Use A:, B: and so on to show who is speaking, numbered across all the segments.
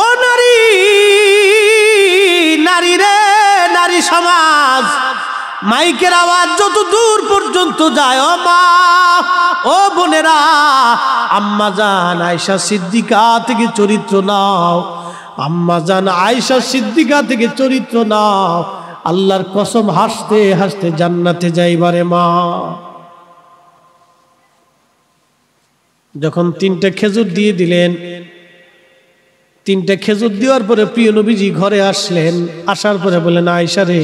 A: ও নারী নারী রে নারী সমাজ মাইকের আওয়াজ যত দূর পর্যন্ত যায় ও মা ও বোনেরা আম্মা জান আয়সা সিদ্দিকা থেকে চরিত্র নাও আম্মা জান আয়সা সিদ্দিকা থেকে চরিত্র নাও আল্লাহর কসম হাসতে হাসতে জান্নাতে যাইবারে মা যখন তিনটা খেজুর দিয়ে দিলেন তিনটা খেজুর দেওয়ার পরে প্রিয় নবীজি ঘরে আসলেন আসার পরে বলেন আয়সা রে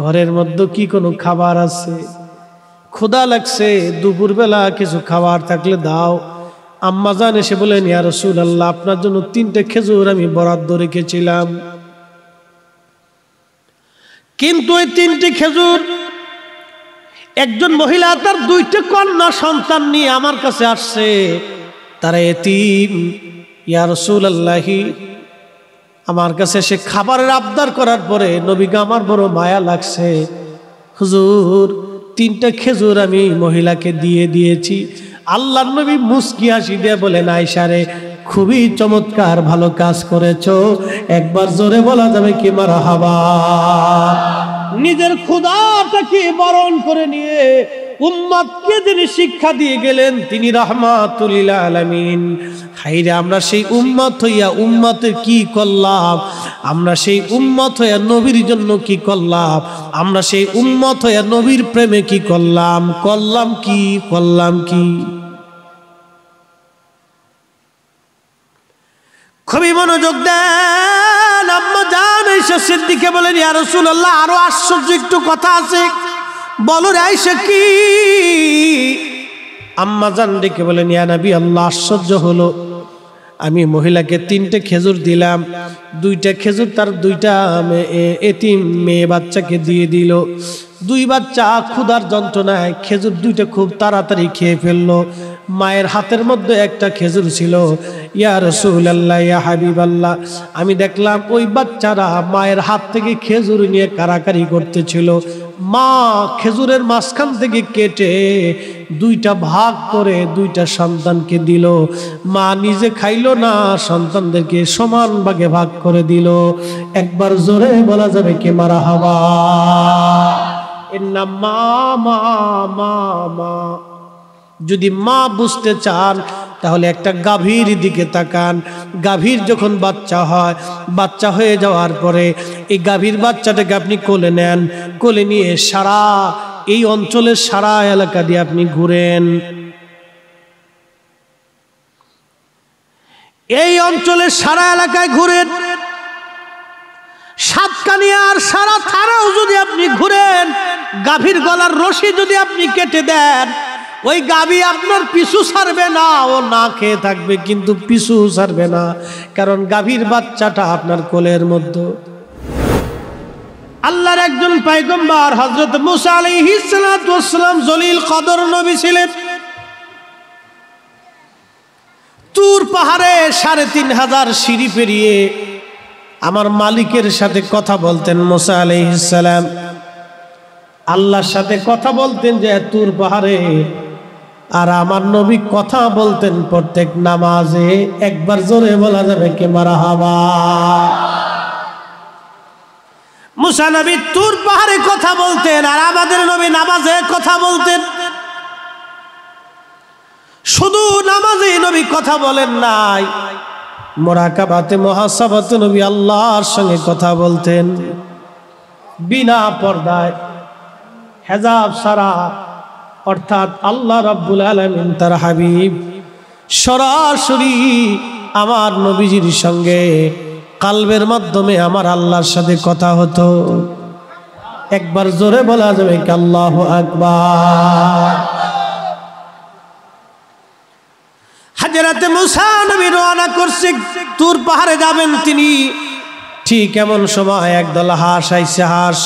A: ঘরের মধ্যে কি কোনো খাবার আছে ক্ষুদা লাগছে দুপুরবেলা কিছু খাবার থাকলে দাও আম্মা জান এসে বলেন ইয়ার রসুল আল্লাহ আপনার জন্য তিনটে খেজুর আমি বরাদ্দ রেখেছিলাম কিন্তু ওই তিনটি খেজুর একজন মহিলা তার দুইটা কন্যা সন্তান নিয়ে আমার কাছে আসছে তারা এতিম ইয়া রসুল আল্লাহি আমার কাছে সে খাবারের আবদার করার পরে নবীকে আমার বড় মায়া লাগছে হুজুর তিনটা খেজুর আমি মহিলাকে দিয়ে দিয়েছি আল্লাহ নবী মুসকি হাসি দিয়ে বলেন আয়সারে খুবই চমৎকার ভালো কাজ করেছ একবার জোরে বলা যাবে কি মারা হাবা নিজের ক্ষুদাটাকে বরণ করে নিয়ে উম্মাদকে যিনি শিক্ষা দিয়ে গেলেন তিনি রহমাতুল্লিল আলমিন হাইরে আমরা সেই উম্মত হইয়া উম্মতের কি করলাম আমরা সেই উম্মত হইয়া নবীর জন্য কি করলাম আমরা সেই উম্মত হইয়া নবীর প্রেমে কি করলাম করলাম কি করলাম কি খুবই মনোযোগ দেন আম্মা জান এই দিকে বলেন ইয়া রাসূলুল্লাহ আরো আশ্চর্য একটু কথা আছে বলো রে আয়েশা কি আম্মা জান ডেকে বলেন ইয়া নবী আল্লাহ আশ্চর্য হলো আমি মহিলাকে তিনটে খেজুর দিলাম দুইটা খেজুর তার দুইটা এতিম মেয়ে বাচ্চাকে দিয়ে দিল দুই বাচ্চা ক্ষুধার যন্ত্রণায় খেজুর দুইটা খুব তাড়াতাড়ি খেয়ে ফেললো মায়ের হাতের মধ্যে একটা খেজুর ছিল ইয়া রসুল্লাহ ইয়া হাবিব আল্লাহ আমি দেখলাম ওই বাচ্চারা মায়ের হাত থেকে খেজুর নিয়ে কারাকারি করতেছিল মা খেজুরের মাঝখান থেকে কেটে দুইটা ভাগ করে দুইটা সন্তানকে দিল মা নিজে খাইল না সন্তানদেরকে সমান ভাগে ভাগ করে দিল একবার জোরে বলা যাবে কে মারা হাওয়া এর নাম মা মা মা মা যদি মা বুঝতে চান তাহলে একটা গাভীর দিকে তাকান গাভীর যখন বাচ্চা হয় বাচ্চা হয়ে যাওয়ার পরে এই গাভীর বাচ্চাটাকে আপনি কোলে নেন কোলে নিয়ে সারা এই অঞ্চলের সারা এলাকা দিয়ে আপনি ঘুরেন এই অঞ্চলের সারা এলাকায় ঘুরেন সাতকানিয়ার সারা থানাও যদি আপনি ঘুরেন গাভীর গলার রশি যদি আপনি কেটে দেন ওই গাবি আপনার পিছু সারবে না ও না খেয়ে থাকবে কিন্তু পিছু সারবে না কারণ গাভীর বাচ্চাটা আপনার কোলের মধ্যে আল্লাহর একজন পাইগম্বার হজরত মুসালাম জলিল কদর নবী ছিলেন তুর পাহাড়ে সাড়ে তিন হাজার সিঁড়ি পেরিয়ে আমার মালিকের সাথে কথা বলতেন মোসা আলহিসাম আল্লাহর সাথে কথা বলতেন যে তুর পাহাড়ে আর আমার নবী কথা বলতেন প্রত্যেক নামাজে একবার জোরে বলা যাবে কে মারা হাবা মুসা নবী তুর পাহাড়ে কথা বলতেন আর আমাদের নবী নামাজে কথা বলতেন শুধু নামাজে নবী কথা বলেন নাই মোরাকাবাতে মহাসাবাতে নবী আল্লাহর সঙ্গে কথা বলতেন বিনা পর্দায় হেজাব সারা অর্থাৎ আল্লাহ রাব্বুল আলমিন তার হাবিব সরাসরি আমার নবীজির সঙ্গে কালবের মাধ্যমে আমার আল্লাহর সাথে কথা হতো একবার জোরে বলা যাবে আল্লাহ আকবার হাজরাতে মুসা নবী রওনা করছে তুর পাহাড়ে যাবেন তিনি ঠিক এমন সময় একদল হাঁস আইসে হাঁস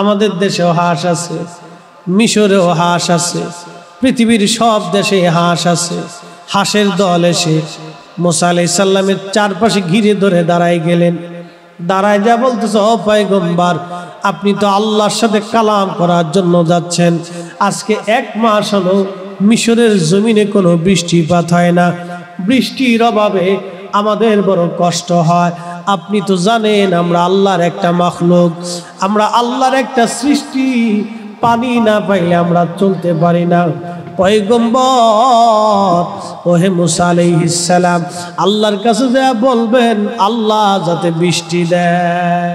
A: আমাদের দেশেও হাঁস আছে মিশরেও হাঁস আছে পৃথিবীর সব দেশে হাঁস আছে হাঁসের দল এসে মোসা আলাইসাল্লামের চারপাশে ঘিরে ধরে দাঁড়ায় গেলেন দাঁড়ায় যা বলতেছে ও পায়গম্বার আপনি তো আল্লাহর সাথে কালাম করার জন্য যাচ্ছেন আজকে এক মাস হলো মিশরের জমিনে কোনো বৃষ্টিপাত হয় না বৃষ্টির অভাবে আমাদের বড় কষ্ট হয় আপনি তো জানেন আমরা আল্লাহর একটা মখলুক আমরা আল্লাহর একটা সৃষ্টি পানি না পাইলে আমরা চলতে পারি না ওহে মুসা আল্লাহর কাছে যা বলবেন আল্লাহ যাতে বৃষ্টি দেয়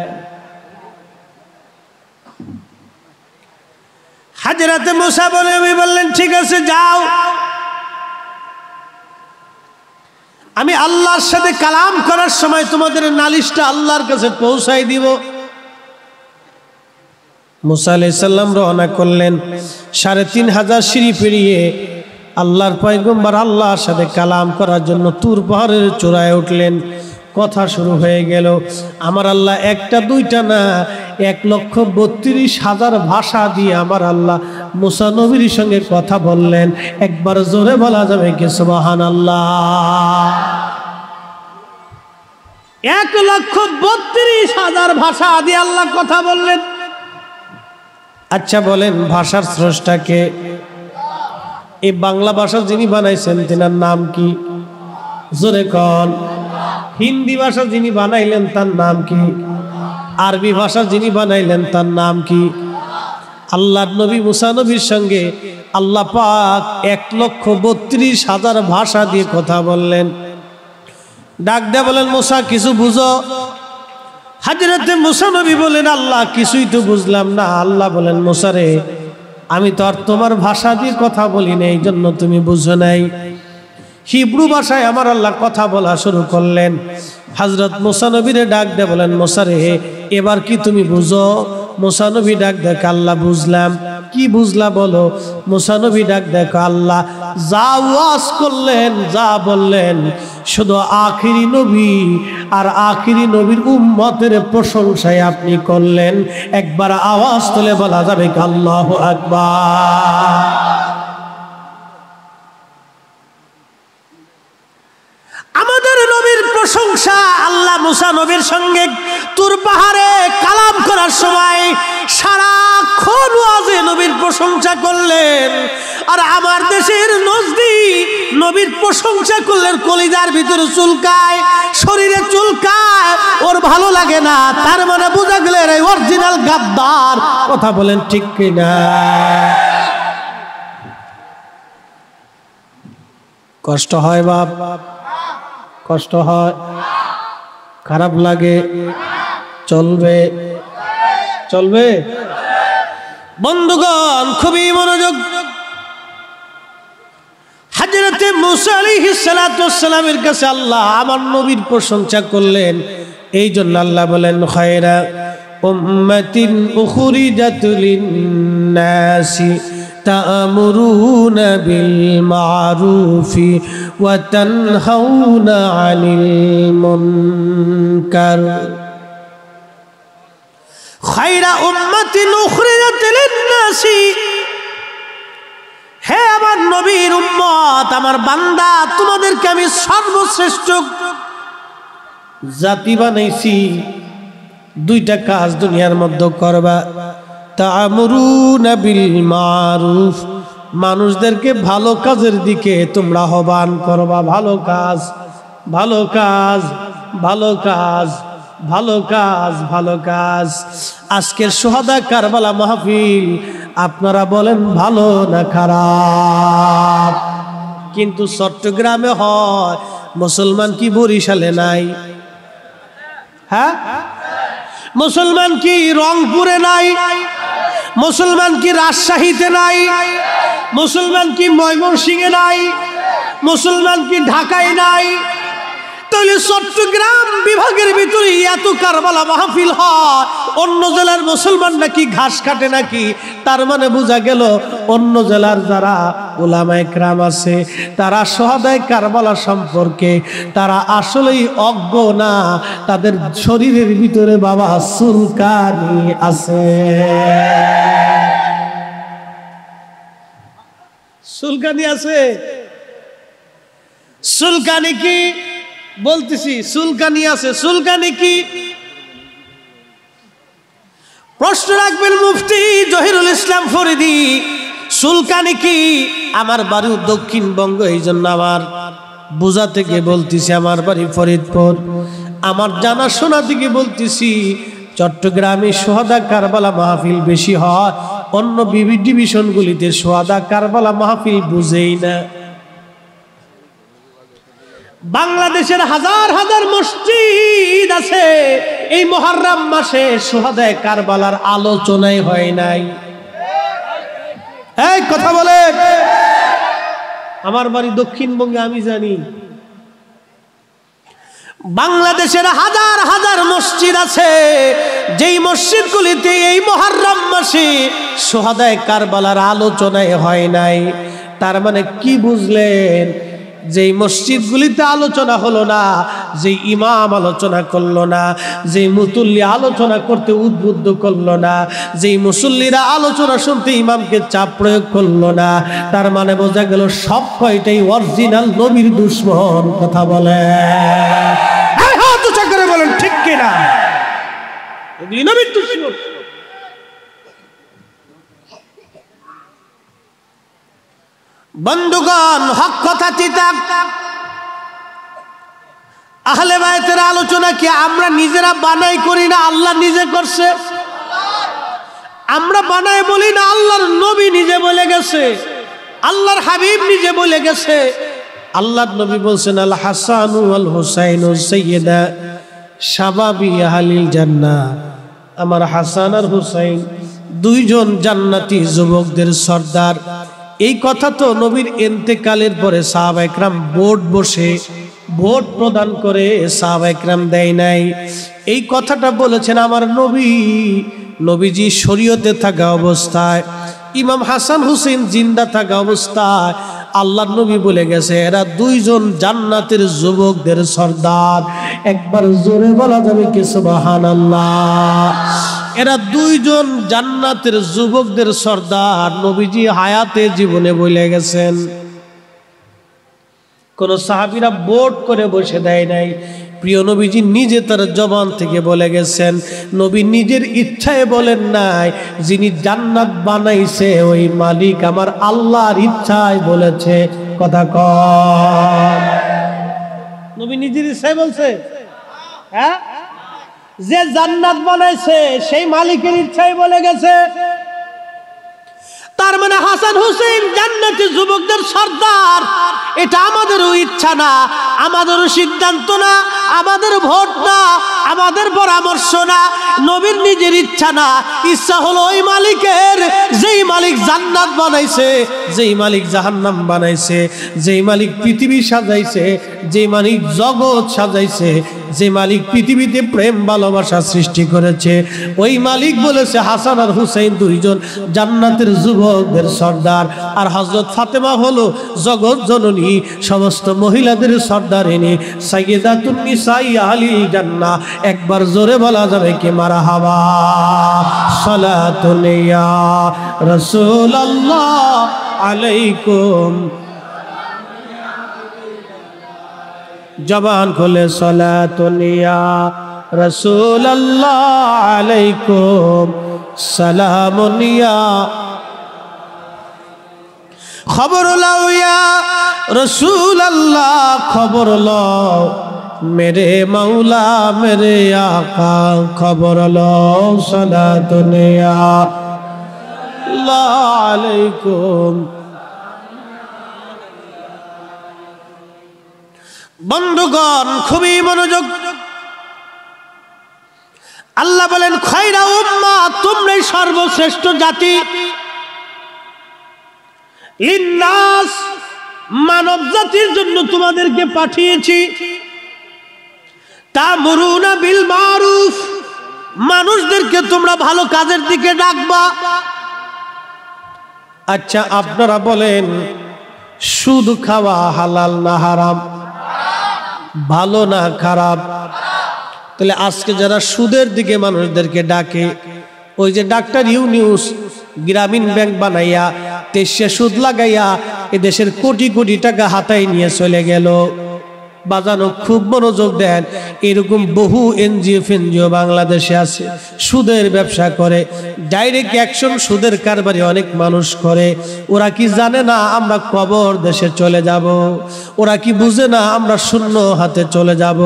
A: হাজরাতে মুসা বলে আমি বললেন ঠিক আছে যাও আমি আল্লাহর সাথে কালাম করার সময় তোমাদের নালিশটা আল্লাহর কাছে পৌঁছাই দিব মুসা আলাইসাল্লাম রওনা করলেন সাড়ে তিন হাজার সিঁড়ি পেরিয়ে আল্লাহর পয়গম্বর আল্লাহর সাথে কালাম করার জন্য তুর পাহাড়ের চূড়ায় উঠলেন কথা শুরু হয়ে গেল আমার আল্লাহ একটা দুইটা না এক লক্ষ বত্রিশ হাজার ভাষা দিয়ে আমার আল্লাহ মুসানবির সঙ্গে কথা বললেন একবার জোরে বলা যাবে কি সুবাহান আল্লাহ এক লক্ষ বত্রিশ হাজার ভাষা দিয়ে আল্লাহ কথা বললেন আচ্ছা বলেন ভাষার স্রষ্টাকে এই বাংলা ভাষা যিনি বানাইছেন তেনার নাম কি জোরে কন হিন্দি ভাষা যিনি বানাইলেন তার নাম কি আরবি ভাষা যিনি বানাইলেন তার নাম কি আল্লাহ নবী মুসানবীর সঙ্গে আল্লাহ পাক এক লক্ষ বত্রিশ হাজার ভাষা দিয়ে কথা বললেন ডাক দেয়া বলেন মুসা কিছু বুঝো হাজরতে নবী বলেন আল্লাহ কিছুই তো বুঝলাম না আল্লাহ বলেন মুসারে আমি তো আর তোমার ভাষা দিয়ে কথা বলি না এই জন্য তুমি বুঝো নাই হিব্রু ভাষায় আমার আল্লাহ কথা বলা শুরু করলেন হাজরত মুসানবীরে ডাক দে বলেন মোসারে এবার কি তুমি বুঝো মুসানবী ডাক দেখ আল্লাহ বুঝলাম কি বুঝলা বলো মুসানবী ডাক দেখো আল্লাহ যা ওয়াজ করলেন যা বললেন শুধু আখিরি নবী আর আখিরি নবীর উম্মতের প্রশংসায় আপনি করলেন একবার আওয়াজ তুলে বলা যাবে আল্লাহ আকবার প্রশংসা আল্লাহ মুসা নবীর সঙ্গে তুর পাহাড়ে কালাম করার সময় সারাক্ষণ ওয়াজে নবীর প্রশংসা করলেন আর আমার দেশের নজদি নবীর প্রশংসা করলেন কলিদার ভিতরে চুলকায় শরীরে চুলকায় ওর ভালো লাগে না তার মানে বোঝা গেলে অরিজিনাল গাদ্দার কথা বলেন ঠিক কিনা কষ্ট হয় বাপ বাপ কষ্ট হয় খারাপ লাগে চলবে চলবে বন্ধুগণ খুবই মনোযোগ হাজরতে মুসা আলাইহি সালামের কাছে আল্লাহ আমার নবীর প্রশংসা করলেন এই জন্য আল্লাহ বলেন খয়রা উম্মাতিন উখরিজাতুল নাসি تأمرون بالمعروف وتنهون عن المنكر خير أمة أخرجت للناس হে আমার নবীর উম্মত আমার বান্দা তোমাদেরকে আমি সর্বশ্রেষ্ঠ জাতি বানাইছি দুইটা কাজ দুনিয়ার মধ্যে করবা মারুফ মানুষদেরকে ভালো কাজের দিকে তোমরা হবান করবা ভালো কাজ ভালো কাজ ভালো কাজ ভালো কাজ ভালো কাজ আজকের সোহাদা কারবালা মাহফিল আপনারা বলেন ভালো না খারাপ কিন্তু চট্টগ্রামে হয় মুসলমান কি বরিশালে নাই হ্যাঁ মুসলমান কি রংপুরে নাই মুসলমান কি রাজশাহীতে নাই মুসলমান কি ময়মনসিংহে নাই মুসলমান কি ঢাকায় নাই চট্টগ্রাম বিভাগের ভিতরে এত কারবালা মাহফিল হয় অন্য জেলার মুসলমান নাকি ঘাস কাটে নাকি তার মানে বোঝা গেল অন্য জেলার যারা ওলামায় আছে তারা সহাদায় কারবালা সম্পর্কে তারা আসলেই অজ্ঞ না তাদের শরীরের ভিতরে বাবা চুলকানি আছে সুলকানি আছে সুলকানি কি বলতেছি সুলকানি আছে সুলকানি কি প্রশ্ন রাখবেন মুফতি জহিরুল ইসলাম ফরিদি সুলকানি কি আমার বাড়ি দক্ষিণবঙ্গ এই জন্য আমার বোঝা থেকে বলতেছি আমার বাড়ি ফরিদপুর আমার জানা শোনা থেকে বলতেছি চট্টগ্রামে সোহাদা কারবালা মাহফিল বেশি হয় অন্য ডিভিশনগুলিতে সোহাদা কারবালা মাহফিল বুঝেই না বাংলাদেশের হাজার হাজার মসজিদ আছে এই মহারাম মাসে সোহাদে কারবালার আলোচনাই হয় নাই এই কথা বলে আমার বাড়ি দক্ষিণবঙ্গে আমি জানি বাংলাদেশের হাজার হাজার মসজিদ আছে যেই মসজিদগুলিতে এই মহারাম মাসে সোহাদায় কারবালার আলোচনায় হয় নাই তার মানে কি বুঝলেন যেই মসজিদগুলিতে আলোচনা হলো না যে ইমাম আলোচনা করলো না যে মুতুল্লি আলোচনা করতে উদ্বুদ্ধ করলো না যেই মুসল্লিরা আলোচনা শুনতে ইমামকে চাপ প্রয়োগ করলো না তার মানে বোঝা গেল সব কয়টাই অরিজিনাল নবীর দুশ্মন কথা বলে বলেন ঠিক কিনা নবীর দুশ্মন বন্ধুগণ হক কথা চিতা আহলে বায়তের আলোচনা কি আমরা নিজেরা বানাই করি না আল্লাহ নিজে করছে আমরা বানাই বলি না আল্লাহর নবী নিজে বলে গেছে আল্লাহর হাবিব নিজে বলে গেছে আল্লাহর নবী বলছেন আল হাসান আল হোসাইন সৈয়দা সাবাবি আহলিল জান্না আমার হাসান আর হুসাইন দুইজন জান্নাতি যুবকদের সর্দার এই কথা তো নবীর এন্তেকালের পরে সাহাবাইকরাম একরাম বোর্ড বসে ভোট প্রদান করে সাহাবাইকরাম দেয় নাই এই কথাটা বলেছেন আমার নবী নবীজি শরীয়তে থাকা অবস্থায় ইমাম হাসান হুসেন জিন্দা থাকা অবস্থায় আল্লাহ নবী বলে গেছে এরা দুইজন জান্নাতের যুবকদের সর্দার একবার জোরে বলা যাবে কি আল্লাহ এরা দুইজন জান্নাতের যুবকদের সর্দার নবীজি হায়াতে জীবনে বলে গেছেন কোন সাহাবিরা বোট করে বসে দেয় নাই প্রিয় নবীজি নিজে তার জবান থেকে বলে গেছেন নবী নিজের ইচ্ছায় বলেন নাই যিনি জান্নাত বানাইছে ওই মালিক আমার আল্লাহর ইচ্ছায় বলেছে কথা ক নবী নিজের ইচ্ছায় বলছে হ্যাঁ যে জান্নাত বানাইছে সেই মালিকের ইচ্ছাই বলে গেছে তার মানে হাসান হুসেন জান্নাতি যুবকদের সর্দার এটা আমাদেরও ইচ্ছা না আমাদেরও সিদ্ধান্ত না আমাদের ভোট না আমাদের পরামর্শ না নবীর নিজের ইচ্ছা না ইচ্ছা হলো ওই মালিকের যেই মালিক জান্নাত বানাইছে যেই মালিক জাহান্নাম বানাইছে যেই মালিক পৃথিবী সাজাইছে যে মালিক জগৎ সাজাইছে যে মালিক পৃথিবীতে প্রেম ভালোবাসা সৃষ্টি করেছে ওই মালিক বলেছে হাসান আর হুসেন দুইজন জান্নাতের যুবক যুবকদের সর্দার আর হজরত ফাতেমা হলো জগৎ জননী সমস্ত মহিলাদের সর্দার এনে সাইয়েদা তুমি সাই আলী জান্না একবার জোরে বলা যাবে কি মারা হাবা সলাতুনিয়া রসুল আল্লাহ আলাইকুম জবান খোলে সলাতুনিয়া রসুল আল্লাহ আলাইকুম সালামুনিয়া খবর লও রসুল আল্লাহ খবর ল মেরে মাওলা মেরে আকা খবর ল সদা দুনিয়া আলাইকুম বন্ধুগণ খুবই মনোযোগ আল্লাহ বলেন খয়রা উম্মা তোমরাই সর্বশ্রেষ্ঠ জাতি লিন্নাস মানব জাতির জন্য তোমাদেরকে পাঠিয়েছি তা মরুনা বিল মারুফ মানুষদেরকে তোমরা ভালো কাজের দিকে ডাকবা আচ্ছা আপনারা বলেন সুদ খাওয়া হালাল না হারাম ভালো না খারাপ তাহলে আজকে যারা সুদের দিকে মানুষদেরকে ডাকে ওই যে ডাক্তার ইউনিউস গ্রামীণ ব্যাংক বানাইয়া দেশে সুদ লাগাইয়া এদেশের কোটি কোটি টাকা হাতায় নিয়ে চলে গেল বাজানো খুব মনোযোগ দেন এরকম বহু এনজিও ফেনজিও বাংলাদেশে আছে সুদের ব্যবসা করে ডাইরেক্ট অ্যাকশন সুদের কারবারি অনেক মানুষ করে ওরা কি জানে না আমরা কবর দেশে চলে যাব ওরা কি বুঝে না আমরা শূন্য হাতে চলে যাব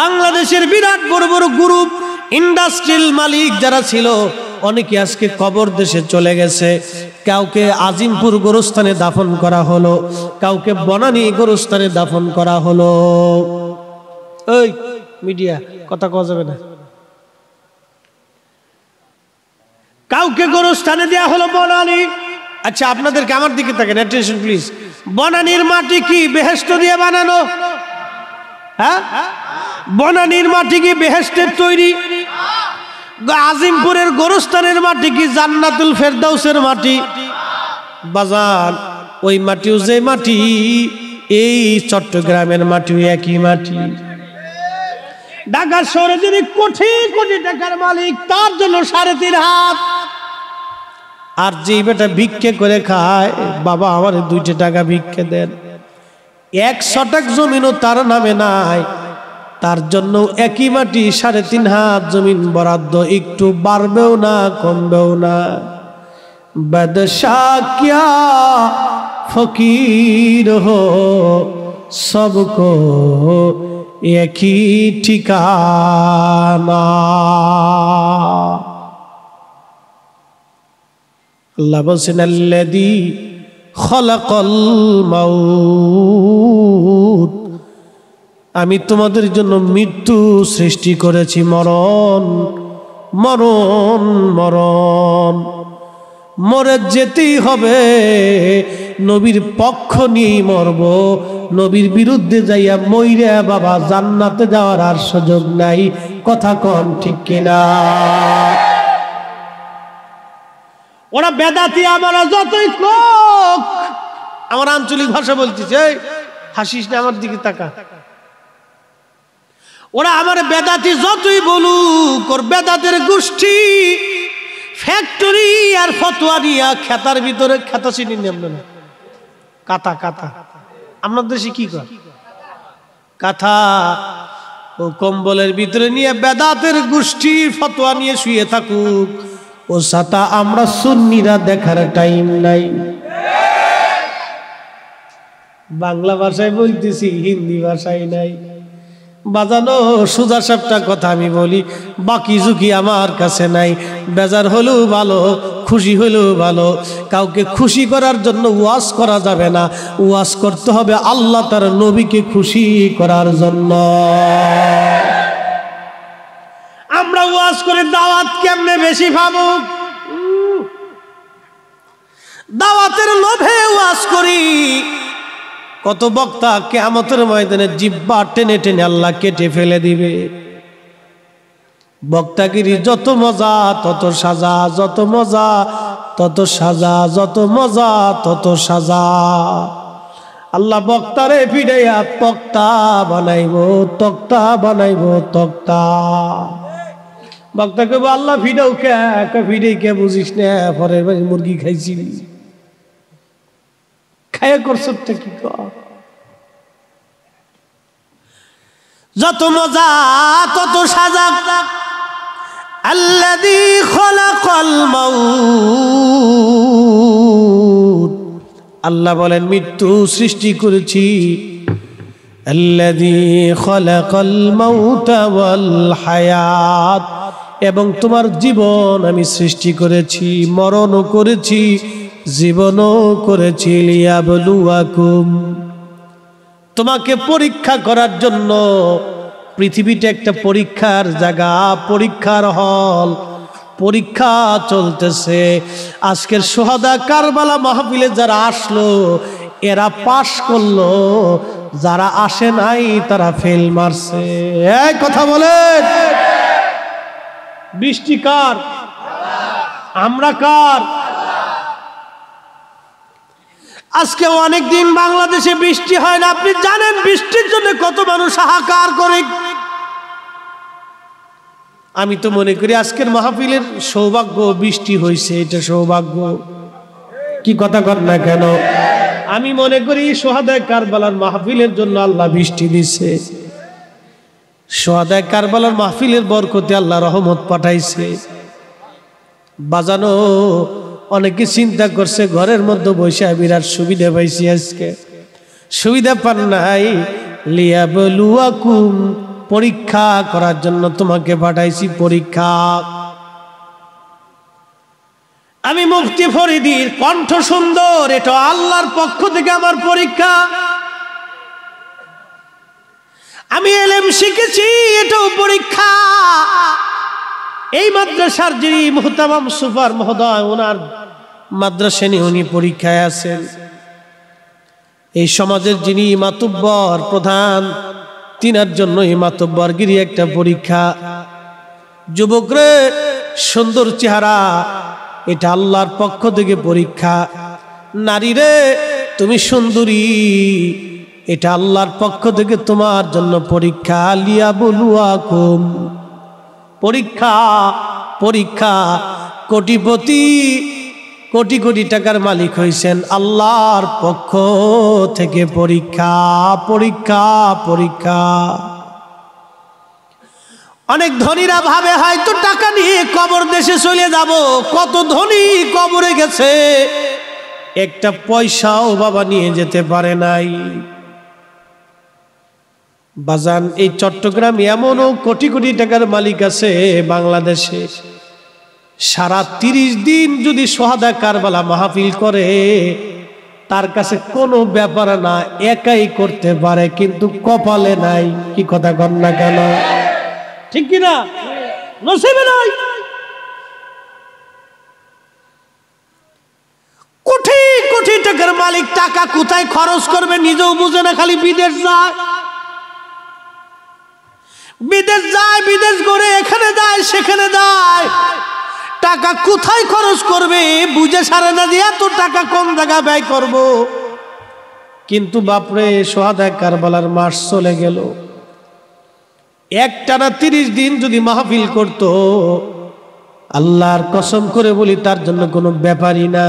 A: বাংলাদেশের বিরাট বড় বড় গ্রুপ ইন্ডাস্ট্রিয়াল মালিক যারা ছিল অনেকে আজকে কবর দেশে চলে গেছে কাউকে আজিমপুর গোরস্থানে দাফন করা হলো কাউকে বনানী গোরস্থানে দাফন করা হলো ওই মিডিয়া কথা কওয়া যাবে না কাউকে গোরস্থানে দেয়া হলো বনানি আচ্ছা আপনাদেরকে আমার দিকে থাকেন অ্যাটেনশন প্লিজ বনানীর মাটি কি বেহেস্ত দিয়ে বানানো হ্যাঁ বনানীর মাটি কি বেহেস্টের তৈরি আজিমপুরের গোরস্থানের মাটি কি জান্নাতুল ফেরদাউসের মাটি বাজার ওই মাটিও যে মাটি এই চট্টগ্রামের মাটিও একই মাটি ঢাকার শহরে যিনি কোটি কোটি টাকার মালিক তার জন্য সাড়ে তিন হাত আর যে বেটা ভিক্ষে করে খায় বাবা আমার দুইটা টাকা ভিক্ষে দেন এক শতক জমিনও তার নামে নাই তার জন্য একই মাটি সাড়ে তিন হাত জমিন বরাদ্দ একটু বাড়বেও না কমবেও না বেদশাকিয়া ফকির হো সবকো একই ঠিকানা আল্লাহ বলছেন আল্লাদি খলকল মাউ আমি তোমাদের জন্য মৃত্যু সৃষ্টি করেছি মরণ মরণ মরণ মরে যেতেই হবে নবীর পক্ষ নিয়েই মরব নবীর বিরুদ্ধে যাইয়া মইরা বাবা জান্নাতে যাওয়ার আর সুযোগ নাই কথা কন ঠিক কিনা ওরা বেদাতি আমরা যতই কোক আমার আঞ্চলিক ভাষা বলতেছে হাসিস না আমার দিকে তাকা ওরা আমার বেদাতি যতই বলুক ওর বেদাতের গোষ্ঠী ফ্যাক্টরি আর ফতোয়া দিয়া খেতার ভিতরে খেতা চিনি নেমল না কাতা কাতা আমার দেশে কি কর কাথা ও কম্বলের ভিতরে নিয়ে বেদাতের গোষ্ঠী ফতোয়া নিয়ে শুয়ে থাকুক ও সাতা আমরা সুন্নিরা দেখার টাইম নাই বাংলা ভাষায় বলতেছি হিন্দি ভাষায় নাই বাজানো সুজা সাপটা কথা আমি বলি বাকি ঝুঁকি আমার কাছে নাই বেজার হলেও ভালো খুশি হলেও ভালো কাউকে খুশি করার জন্য ওয়াজ করা যাবে না ওয়াজ করতে হবে আল্লাহ তার নবীকে খুশি করার জন্য আমরা ওয়াজ করে দাওয়াত কেমনে বেশি ভাবো দাওয়াতের লোভে ওয়াজ করি কত বক্তা কেয়ামতের ময়দানে জিব্বা টেনে টেনে আল্লাহ কেটে ফেলে দিবে বক্তাগিরি যত মজা তত সাজা যত মজা তত সাজা যত মজা তত সাজা আল্লাহ বক্তারে ফিরাইয়া তক্তা বানাইব তক্তা বানাইব তক্তা বক্তা কেব আল্লাহ ফিরাও কে ফিরে কে বুঝিস না পরের মুরগি খাইছিলি খায়া করছটা কি যত মজা তত সাজা আল্লাদি খোলা মাউত আল্লাহ বলেন মৃত্যু সৃষ্টি করেছি হায়াত এবং তোমার জীবন আমি সৃষ্টি করেছি মরণও করেছি জীবনও করেছি লিয়াবলুয়াকুম তোমাকে পরীক্ষা করার জন্য পৃথিবীটা একটা পরীক্ষার জায়গা পরীক্ষার হল পরীক্ষা চলতেছে আজকের সোহাদা কারবালা মাহফিলে যারা আসলো এরা পাশ করলো যারা আসে নাই তারা ফেল মারছে এক কথা বলে বৃষ্টি কার আমরা কার আজকে অনেক দিন বাংলাদেশে বৃষ্টি হয় না আপনি জানেন বৃষ্টির জন্য কত মানুষ হাহাকার করে আমি তো মনে করি আজকের মাহফিলের সৌভাগ্য বৃষ্টি হয়েছে এটা সৌভাগ্য কি কথা কর না কেন আমি মনে করি সোহাদায় কারবালার মাহফিলের জন্য আল্লাহ বৃষ্টি দিছে সোহাদায় কারবালার মাহফিলের বরকতে আল্লাহ রহমত পাঠাইছে বাজানো অনেকে চিন্তা করছে ঘরের মধ্যে বসে বিরাট সুবিধা পাইছি আজকে সুবিধা পান নাই লিয়া বলুয়াকুম পরীক্ষা করার জন্য তোমাকে পাঠাইছি পরীক্ষা আমি মুক্তি ফরিদির কণ্ঠ সুন্দর এটা আল্লাহর পক্ষ থেকে আমার পরীক্ষা আমি এলেম শিখেছি এটাও পরীক্ষা এই মাদ্রাসার যিনি মুহতাম সুপার মহোদয় ওনার মাদ্রাসেনী উনি পরীক্ষায় আছেন এই সমাজের যিনি মাতুব্বর প্রধান তিনার জন্য এই গিরি একটা পরীক্ষা যুবকরে সুন্দর চেহারা এটা আল্লাহর পক্ষ থেকে পরীক্ষা নারী রে তুমি সুন্দরী এটা আল্লাহর পক্ষ থেকে তোমার জন্য পরীক্ষা লিয়া বলুয়া কুম পরীক্ষা পরীক্ষা কোটিপতি কোটি কোটি টাকার মালিক হয়েছেন আল্লাহর পক্ষ থেকে পরীক্ষা পরীক্ষা পরীক্ষা অনেক ধনীরা ভাবে হয়তো টাকা নিয়ে কবর দেশে চলে যাব কত ধনী কবরে গেছে একটা পয়সাও বাবা নিয়ে যেতে পারে নাই বাজান এই চট্টগ্রাম এমনও কোটি কোটি টাকার মালিক আছে বাংলাদেশে সারা তিরিশ দিন যদি সোহাদা কারবালা মাহফিল করে তার কাছে কোনো ব্যাপার না একাই করতে পারে কিন্তু কপালে নাই কি কথা কর না কেন ঠিক কিনা কোটি কোটি টাকার মালিক টাকা কোথায় খরচ করবে নিজেও বুঝে না খালি বিদেশ যায় বিদেশ যায় বিদেশ করে এখানে যায় সেখানে যায় টাকা কোথায় খরচ করবে বুঝে সারে না দিয়ে এত টাকা কোন জায়গা ব্যয় করব। কিন্তু বাপরে সোহাদায় কারবালার মাস চলে গেল একটানা তিরিশ দিন যদি মাহফিল করত আল্লাহর কসম করে বলি তার জন্য কোনো ব্যাপারই না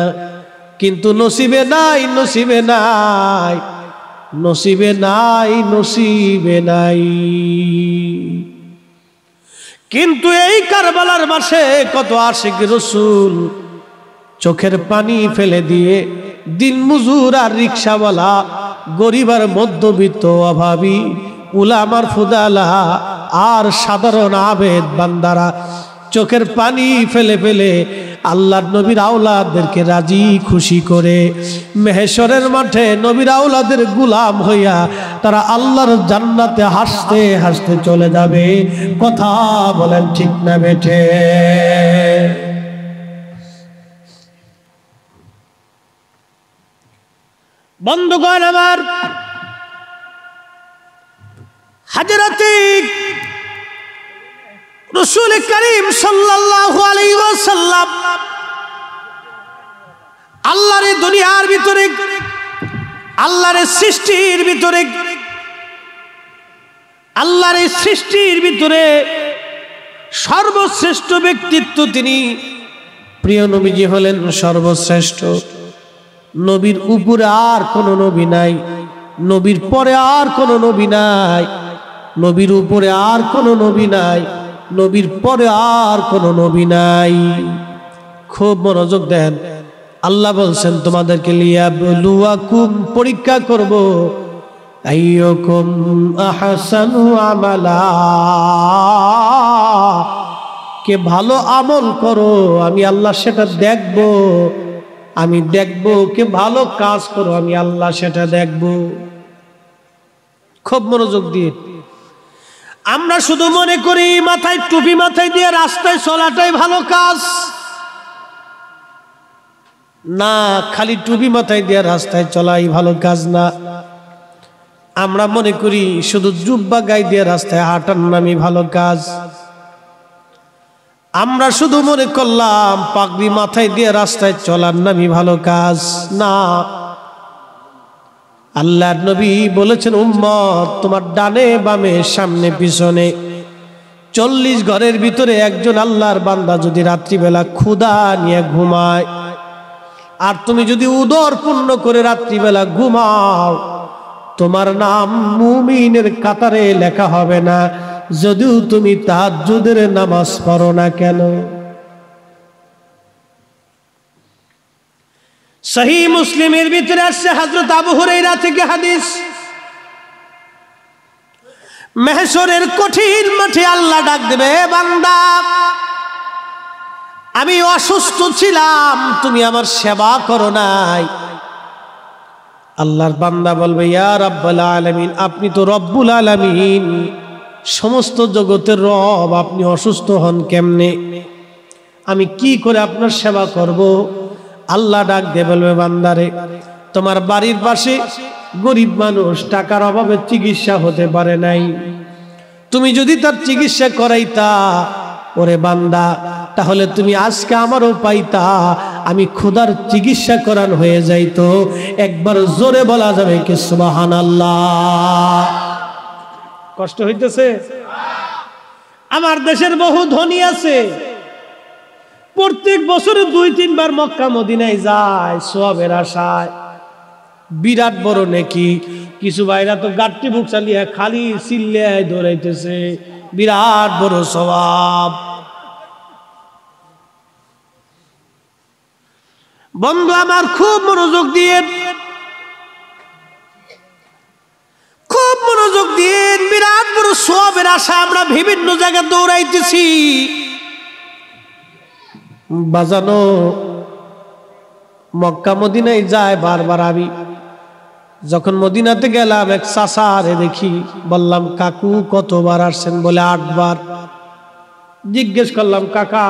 A: কিন্তু নসিবে নাই নসিবে নাই নসিবে নাই নসিবে নাই কিন্তু এই কারবালার মাসে কত আশিক রসুল চোখের পানি ফেলে দিয়ে দিন মজুর আর রিক্সাওয়ালা গরিবার মধ্যবিত্ত অভাবী উলামার ফুদালা আর সাধারণ আবেদ বান্দারা চোখের পানি ফেলে ফেলে আল্লাহর নবীর আওলাদেরকে রাজি খুশি করে মেহেশ্বরের মাঠে নবীর আওলাদের গুলাম হইয়া তারা আল্লাহর জান্নাতে হাসতে হাসতে চলে যাবে কথা বলেন ঠিক না বেঠে বন্ধুগণ আমার হাজারাতিক রসুল করিম সাল্লাম আল্লাহর দুনিয়ার ভিতরে আল্লাহর সৃষ্টির ভিতরে আল্লাহর সৃষ্টির ভিতরে সর্বশ্রেষ্ঠ ব্যক্তিত্ব তিনি প্রিয় নবীজি হলেন সর্বশ্রেষ্ঠ নবীর উপরে আর কোনো নবী নাই নবীর পরে আর কোনো নবী নাই নবীর উপরে আর কোনো নবী নাই নবীর পরে আর কোনো নবী নাই খুব মনোযোগ দেন আল্লাহ বলছেন তোমাদেরকে লিয়া লুয়াকুম পরীক্ষা করব আমালা কে ভালো আমল করো আমি আল্লাহ সেটা দেখব আমি দেখব কে ভালো কাজ করো আমি আল্লাহ সেটা দেখব খুব মনোযোগ দিয়ে আমরা শুধু মনে করি মাথায় টুপি মাথায় দিয়ে রাস্তায় চলাটাই ভালো কাজ না খালি টুপি মাথায় দিয়ে রাস্তায় চলাই ভালো কাজ না আমরা মনে করি শুধু জুব্বা গায়ে দিয়ে রাস্তায় হাঁটার নামই ভালো কাজ আমরা শুধু মনে করলাম পাগড়ি মাথায় দিয়ে রাস্তায় চলার নামই ভালো কাজ না আল্লাহ নবী বলেছেন উম্মত তোমার ডানে বামে সামনে পিছনে চল্লিশ ঘরের ভিতরে একজন আল্লাহর বান্দা যদি রাত্রিবেলা ক্ষুদা নিয়ে ঘুমায় আর তুমি যদি উদর পূর্ণ করে রাত্রিবেলা ঘুমাও তোমার নাম মুমিনের কাতারে লেখা হবে না যদিও তুমি তাহাজুদের নামাজ পড়ো না কেন সহি মুসলিমের ভিতরে আসছে হাজরত আবু হরেরা থেকে হাদিস মেহসরের কঠিন মাঠে আল্লাহ ডাক দেবে বান্দা আমি অসুস্থ ছিলাম তুমি আমার সেবা করো নাই আল্লাহর বান্দা বলবে ইয়ার আব্বাল আলমিন আপনি তো রব্বুল আলমিন সমস্ত জগতের রব আপনি অসুস্থ হন কেমনে আমি কি করে আপনার সেবা করবো আল্লাহ ডাক দিয়ে বলবে বান্দারে তোমার বাড়ির পাশে গরিব মানুষ টাকার অভাবে চিকিৎসা হতে পারে নাই তুমি যদি তার চিকিৎসা করাইতা ওরে বান্দা তাহলে তুমি আজকে আমারও পাইতা আমি খোদার চিকিৎসা করান হয়ে যাইতো একবার জোরে বলা যাবে কি সুবাহান আল্লাহ কষ্ট হইতেছে আমার দেশের বহু ধনী আছে প্রত্যেক বছরে দুই তিনবার মক্কা মদিনায় যায় সবের আশায় বিরাট বড় নেকি কিছু ভাইরা তো গাট্টি বুক চালিয়ে খালি চিল্লিয়ায় দৌড়াইতেছে বিরাট বড় স্বভাব বন্ধু আমার খুব মনোযোগ দিয়ে খুব মনোযোগ দিয়ে বিরাট বড় সবের আশা আমরা বিভিন্ন জায়গায় দৌড়াইতেছি বাজানো মক্কা মদিনায় যায় বারবার আমি যখন মদিনাতে গেলাম এক চাষারে দেখি বললাম কাকু কতবার আসছেন বলে আটবার জিজ্ঞেস করলাম কাকা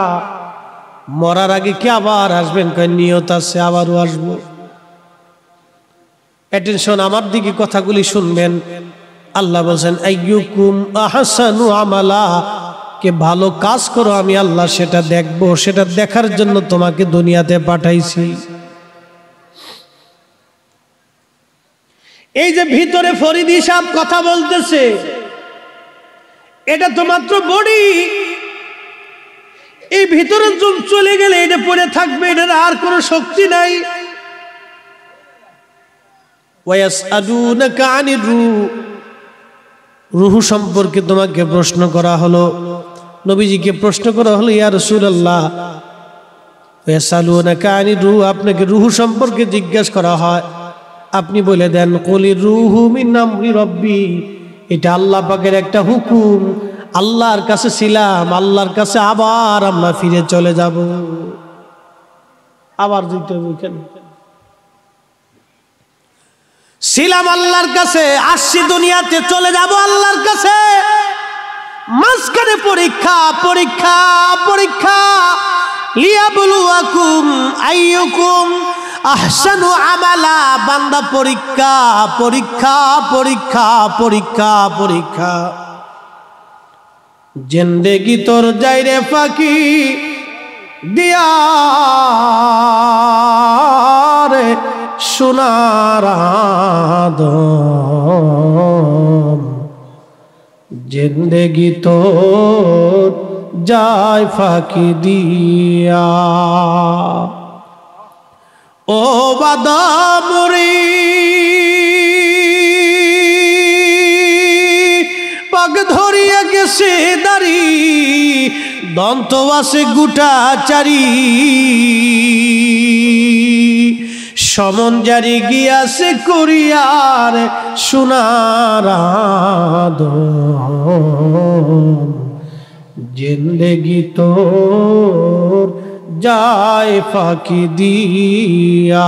A: মরার আগে কি আবার আসবেন কয় নিয়ত আছে আবারও আসব অ্যাটেনশন আমার দিকে কথাগুলি শুনবেন আল্লাহ বলছেন আমালা কে ভালো কাজ করো আমি আল্লাহ সেটা দেখব সেটা দেখার জন্য তোমাকে দুনিয়াতে পাঠাইছি এই যে ভিতরে ফরিদি সাহ কথা বলতেছে এটা তো মাত্র বডি এই ভিতরে জুম চলে গেলে এটা পড়ে থাকবে এটার আর কোনো শক্তি নাই রুহু সম্পর্কে তোমাকে প্রশ্ন করা হলো নবীজিকে প্রশ্ন করা হলো ইয়া রসুল্লাহ কানি আপনাকে রুহু সম্পর্কে জিজ্ঞাসা করা হয় আপনি বলে দেন কলি রুহু মিনামি রব্বি এটা আল্লাহ পাকের একটা হুকুম আল্লাহর কাছে ছিলাম আল্লাহর কাছে আবার আমরা ফিরে চলে যাব আবার ছিলাম আল্লাহর কাছে আসছি দুনিয়াতে চলে যাব আল্লাহর কাছে মাঝখানে পরীক্ষা পরীক্ষা পরীক্ষা লিয়াবলুয়াকুম আইয়ুকুম আহসানু আমালা বান্দা পরীক্ষা পরীক্ষা পরীক্ষা পরীক্ষা পরীক্ষা জিন্দেগি তোর যাইরে ফাঁকি দিয়া রে সোনার জিন্দগি তো যায় ফাঁকি দিয়া ও বাদামি পাগ ধরিয়া গেছে দাড়ি দন্ত আসে গুটা চারি সমন জারি গিয়াছে করিয়ার সোনার জিন্দগি তোর যায় ফাঁকি দিয়া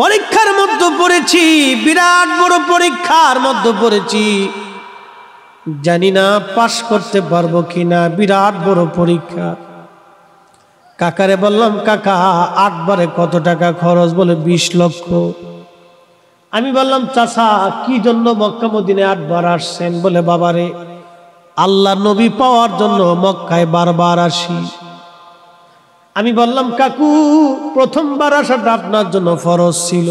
A: পরীক্ষার মধ্যে পড়েছি বিরাট বড় পরীক্ষার মধ্যে পড়েছি জানি না পাশ করতে পারবো কিনা বিরাট বড় পরীক্ষা কাকারে বললাম কাকা আটবারে কত টাকা খরচ বলে ২০ লক্ষ আমি বললাম চাচা কি জন্য মক্কা মদিনে আটবার আসছেন বলে বাবারে আল্লাহ নবী পাওয়ার জন্য মক্কায় বারবার আসি আমি বললাম কাকু প্রথমবার আসাটা আপনার জন্য ফরজ ছিল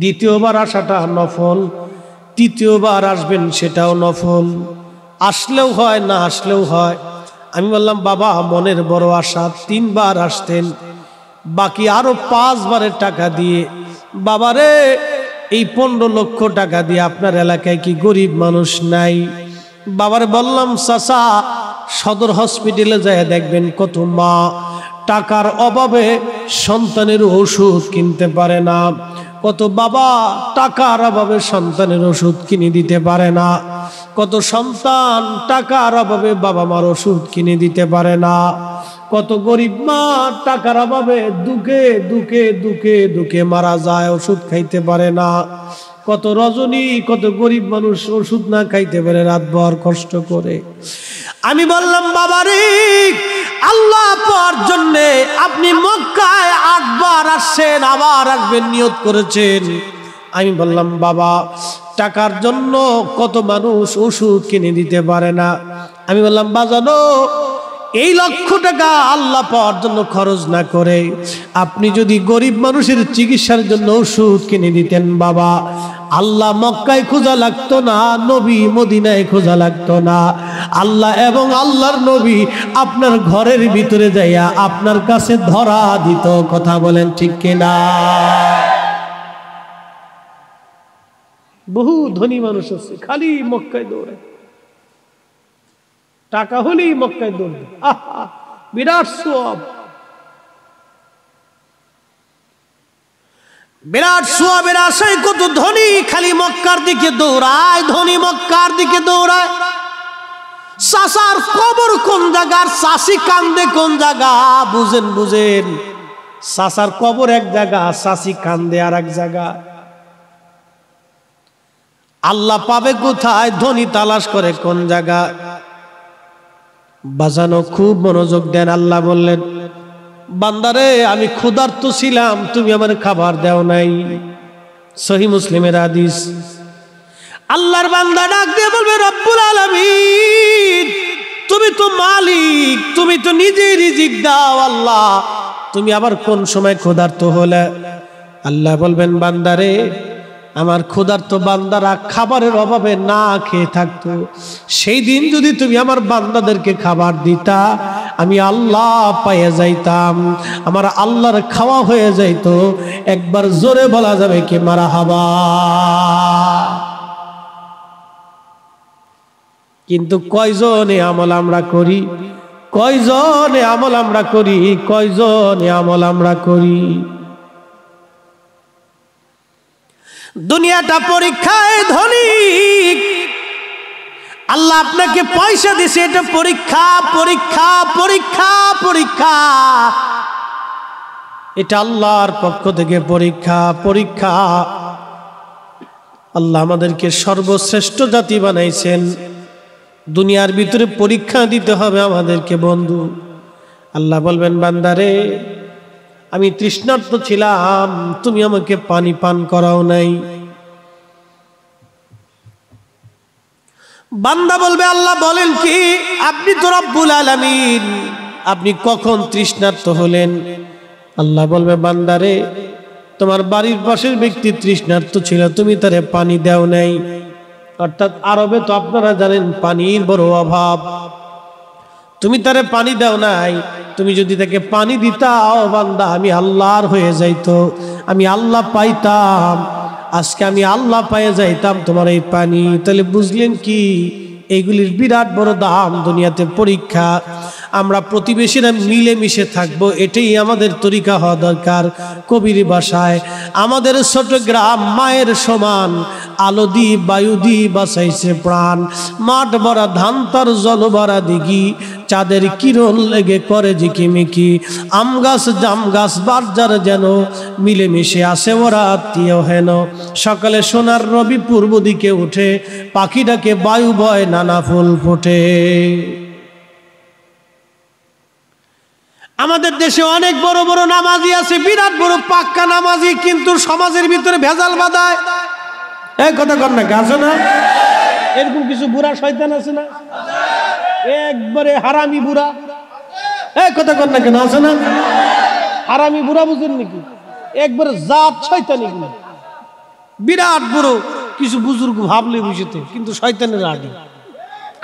A: দ্বিতীয়বার আসাটা নফল তৃতীয়বার আসবেন সেটাও নফল আসলেও হয় না আসলেও হয় আমি বললাম বাবা মনের বড় আশা তিনবার আসতেন বাকি আরো পাঁচবারের টাকা দিয়ে বাবারে এই পনেরো লক্ষ টাকা দিয়ে আপনার এলাকায় কি গরিব মানুষ নাই বাবার বললাম চাচা সদর হসপিটালে যায় দেখবেন কত মা টাকার অভাবে সন্তানের ওষুধ কিনতে পারে না কত বাবা টাকার অভাবে সন্তানের ওষুধ কিনে দিতে পারে না কত সন্তান টাকার অভাবে বাবা মার ওষুধ কিনে দিতে পারে না কত গরিব মা টাকার অভাবে দুকে দুকে দুকে দুকে মারা যায় ওষুধ খাইতে পারে না কত রজনী কত গরিব মানুষ ওষুধ না খাইতে পারে রাতভর কষ্ট করে আমি বললাম বাবারে আল্লাহ পর জন্যে আপনি মক্কায় আটবার আসছেন আবার আসবেন নিয়ত করেছেন আমি বললাম বাবা টাকার জন্য কত মানুষ ওষুধ কিনে দিতে পারে না আমি বললাম বাজানো এই লক্ষ টাকা আল্লাহ পাওয়ার জন্য খরচ না করে আপনি যদি গরিব মানুষের চিকিৎসার জন্য ওষুধ কিনে দিতেন বাবা আল্লাহ মক্কায় খোঁজা লাগতো না নবী মদিনায় খোঁজা লাগতো না আল্লাহ এবং আল্লাহর নবী আপনার ঘরের ভিতরে যাইয়া আপনার কাছে ধরা দিত কথা বলেন ঠিক কিনা বহু ধনী মানুষ আছে খালি মক্কায় দৌড়ায় টাকা হলেই মক্কায় দৌড় আহা বিরাট সব বিরাট সোয়াবের আশায় কত ধনী খালি মক্কার দিকে দৌড়ায় ধনী মক্কার দিকে দৌড়ায় সাসার কবর কোন জায়গার চাষি কান্দে কোন জায়গা বুঝেন বুঝেন সাসার কবর এক জায়গা চাষি কান্দে আর এক জায়গা আল্লাহ পাবে কোথায় ধনী তালাশ করে কোন জায়গা বাজানো খুব মনোযোগ দেন আল্লাহ বললেন বান্দারে আমি ক্ষুধার্ত ছিলাম তুমি আমার খাবার দেও নাই সহি মুসলিমের আদিস আল্লাহর বান্দা ডাক দিয়ে বলবে রব্বুল আলামিন তুমি তো মালিক তুমি তো নিজেই রিজিক দাও আল্লাহ তুমি আবার কোন সময় ক্ষুধার্ত হলে আল্লাহ বলবেন বান্দারে আমার ক্ষুধার্ত বান্দারা খাবারের অভাবে না খেয়ে থাকতো সেই দিন যদি তুমি আমার বান্দাদেরকে খাবার দিতা আমি আল্লাহ পাইয়া যাইতাম আমার আল্লাহর খাওয়া হয়ে যাইতো একবার জোরে বলা যাবে কি মারা হাবা কিন্তু কয়জনে আমল আমরা করি কয়জনে আমল আমরা করি কয়জনে আমল আমরা করি দুনিয়াটা পরীক্ষায় ধনী আল্লাহ আপনাকে পয়সা দিছে এটা পরীক্ষা পরীক্ষা পরীক্ষা পরীক্ষা এটা আল্লাহর পক্ষ থেকে পরীক্ষা পরীক্ষা আল্লাহ আমাদেরকে সর্বশ্রেষ্ঠ জাতি বানাইছেন দুনিয়ার ভিতরে পরীক্ষা দিতে হবে আমাদেরকে বন্ধু আল্লাহ বলবেন বান্দারে আমি তৃষ্ণার্ত ছিলাম তুমি আমাকে পানি পান করাও নাই বান্দা বলবে আল্লাহ বলেন কি আপনি তো রব্বুল আলামিন আপনি কখন তৃষ্ণার্ত হলেন আল্লাহ বলবে বান্দারে তোমার বাড়ির পাশের ব্যক্তি তৃষ্ণার্ত ছিল তুমি তারে পানি দেও নাই অর্থাৎ আরবে তো আপনারা জানেন পানির বড় অভাব তুমি তারে পানি দাও নাই তুমি যদি তাকে পানি দিতাও বান্দা আমি আল্লাহর হয়ে যাইতো আমি আল্লাহ পাইতাম আজকে আমি আল্লাহ পায়ে যাইতাম তোমার এই পানি তাহলে বুঝলেন কি এইগুলির বিরাট বড় দাম দুনিয়াতে পরীক্ষা আমরা প্রতিবেশীরা মিলেমিশে থাকব এটাই আমাদের তরিকা হওয়া দরকার কবির বাসায় আমাদের ছোট গ্রাম মায়ের সমান আলো দি বায়ু দি বাসাইছে প্রাণ মাঠ ভরা ধান তার জল ভরা দিঘি চাঁদের কিরণ লেগে করে ঝিকিমিকি আম গাছ জাম গাছ বাজার যেন মিলেমিশে আসে ওরা আত্মীয় হেন সকালে সোনার রবি পূর্ব দিকে উঠে পাখিটাকে বায়ু বয় নানা ফুল ফোটে আমাদের দেশে অনেক বড় বড় নামাজি আছে বিরাট বড় পাক্কা নামাজি কিন্তু সমাজের ভিতরে ভেজাল বাঁধায় এক কথা কর না গাছে না এরকম কিছু বুড়া শয়তান আছে না একবারে হারামি বুড়া এক কথা কর না কেন আছে না হারামি বুড়া বুঝেন নাকি একবারে জাত শয়তানি গুলো বিরাট বড় কিছু বুজুর্গ ভাবলে বুঝিতে কিন্তু শয়তানের আগে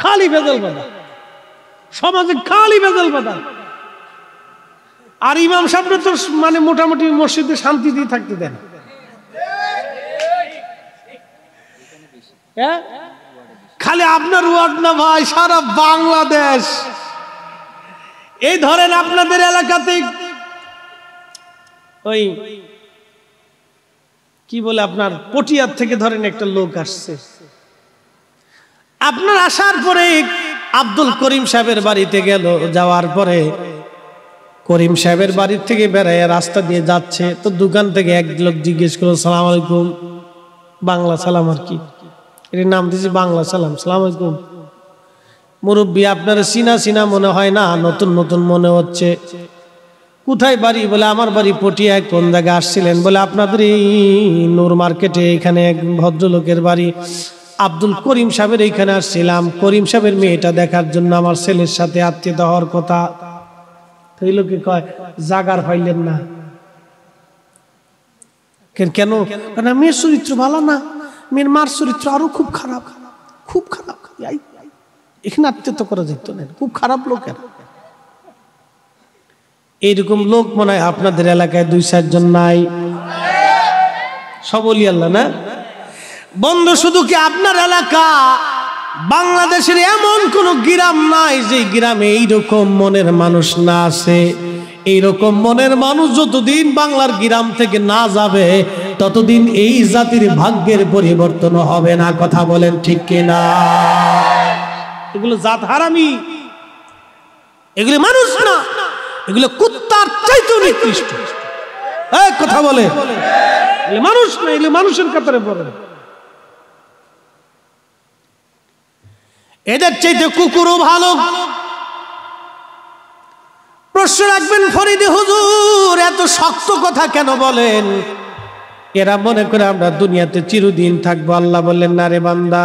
A: খালি ভেজাল বাঁধা সমাজে খালি ভেজাল বাধা আর ইমাম সাহেবরে তো মানে মোটামুটি মসজিদে দিয়ে থাকতে দেন হ্যাঁ? খালি আপনার ওয়ার্ড না ভাই সারা বাংলাদেশ এই ধরেন আপনাদের এলাকাতে ওই কি বলে আপনার পটিয়ার থেকে ধরেন একটা লোক আসছে আপনার আসার পরে আব্দুল করিম সাহেবের বাড়িতে গেল যাওয়ার পরে করিম সাহেবের বাড়ির থেকে বেড়াইয়া রাস্তা দিয়ে যাচ্ছে তো দোকান থেকে এক লোক জিজ্ঞেস করলো সালাম আলাইকুম বাংলা সালাম আর কি এটির নাম দিয়েছি বাংলা সালাম সালাম আলাইকুম মুরব্বী আপনার চিনা সিনা মনে হয় না নতুন নতুন মনে হচ্ছে কোথায় বাড়ি বলে আমার বাড়ি পটিয়ায় কোন জায়গায় আসছিলেন বলে আপনাদের এই নূর মার্কেটে এখানে এক ভদ্রলোকের বাড়ি আব্দুল করিম সাহেবের এইখানে আসছিলাম করিম সাহেবের মেয়েটা দেখার জন্য আমার ছেলের সাথে আত্মীয়তা হওয়ার কথা লোকে কয় জাগার না কেন মেয়ের চরিত্র ভালো না মেয়ের মার চরিত্র আরো খুব খারাপ খুব খারাপ এখানে আত্মীয় করা যেত না খুব খারাপ লোকের এইরকম লোক মনে হয় আপনাদের এলাকায় দুই চারজন নাই সবলি আল্লাহ না বন্ধ শুধু কি আপনার এলাকা বাংলাদেশের এমন কোন গ্রাম নাই যে গ্রামে এইরকম মনের মানুষ না আছে এইরকম মনের মানুষ যতদিন বাংলার গ্রাম থেকে না যাবে ততদিন এই জাতির ভাগ্যের পরিবর্তন হবে না কথা বলেন ঠিক কিনা এগুলো জাত হারামি এগুলো মানুষ না এগুলো কুত্তার চাইতে নিকৃষ্ট কথা বলে মানুষ না এগুলো মানুষের কাতারে বলে এদের চাইতে কুকুরও ভালো প্রশ্ন রাখবেন ফরিদি হুজুর এত শক্ত কথা কেন বলেন এরা মনে করে আমরা দুনিয়াতে চিরদিন থাকবো আল্লাহ বললেন না রে বান্দা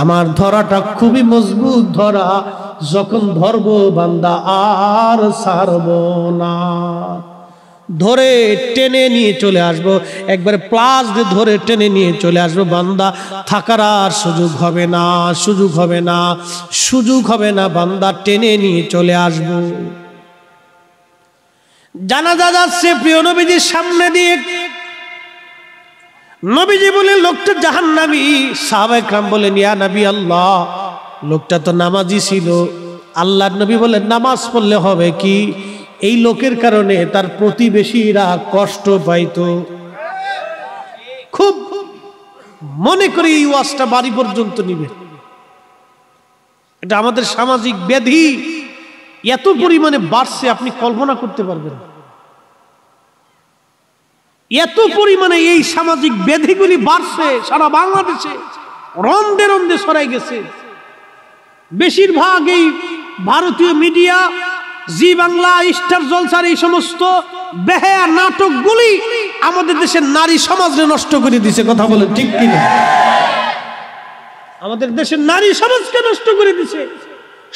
A: আমার ধরাটা খুবই মজবুত ধরা যখন ধরবো বান্দা আর সারব না ধরে টেনে নিয়ে চলে আসব একবার প্লাস ধরে টেনে নিয়ে চলে আসব বান্দা থাকার আর সুযোগ হবে না সুযোগ হবে না সুযোগ হবে না বান্দা টেনে নিয়ে চলে আসব জানা যা যাচ্ছে প্রিয় নবীজির সামনে দিয়ে নবীজি বলে লোকটা জাহান নাবি সাহাবাইকরাম বলে নিয়া নাবি আল্লাহ লোকটা তো নামাজি ছিল আল্লাহ নবী বলে নামাজ পড়লে হবে কি এই লোকের কারণে তার প্রতিবেশীরা কষ্ট পাইত খুব মনে করি এই ওয়াজটা বাড়ি পর্যন্ত নিবে এটা আমাদের সামাজিক ব্যাধি এত পরিমাণে বাড়ছে আপনি কল্পনা করতে পারবেন এত পরিমাণে এই সামাজিক ব্যাধিগুলি বাড়ছে সারা বাংলাদেশে রন্দে রন্দে সরাই গেছে বেশিরভাগ এই ভারতীয় মিডিয়া জি বাংলা স্টার জলসার এই সমস্ত বেহায়া নাটকগুলি আমাদের দেশের নারী সমাজকে নষ্ট করে দিছে কথা বলে ঠিক কিনা আমাদের দেশের নারী সমাজকে নষ্ট করে দিছে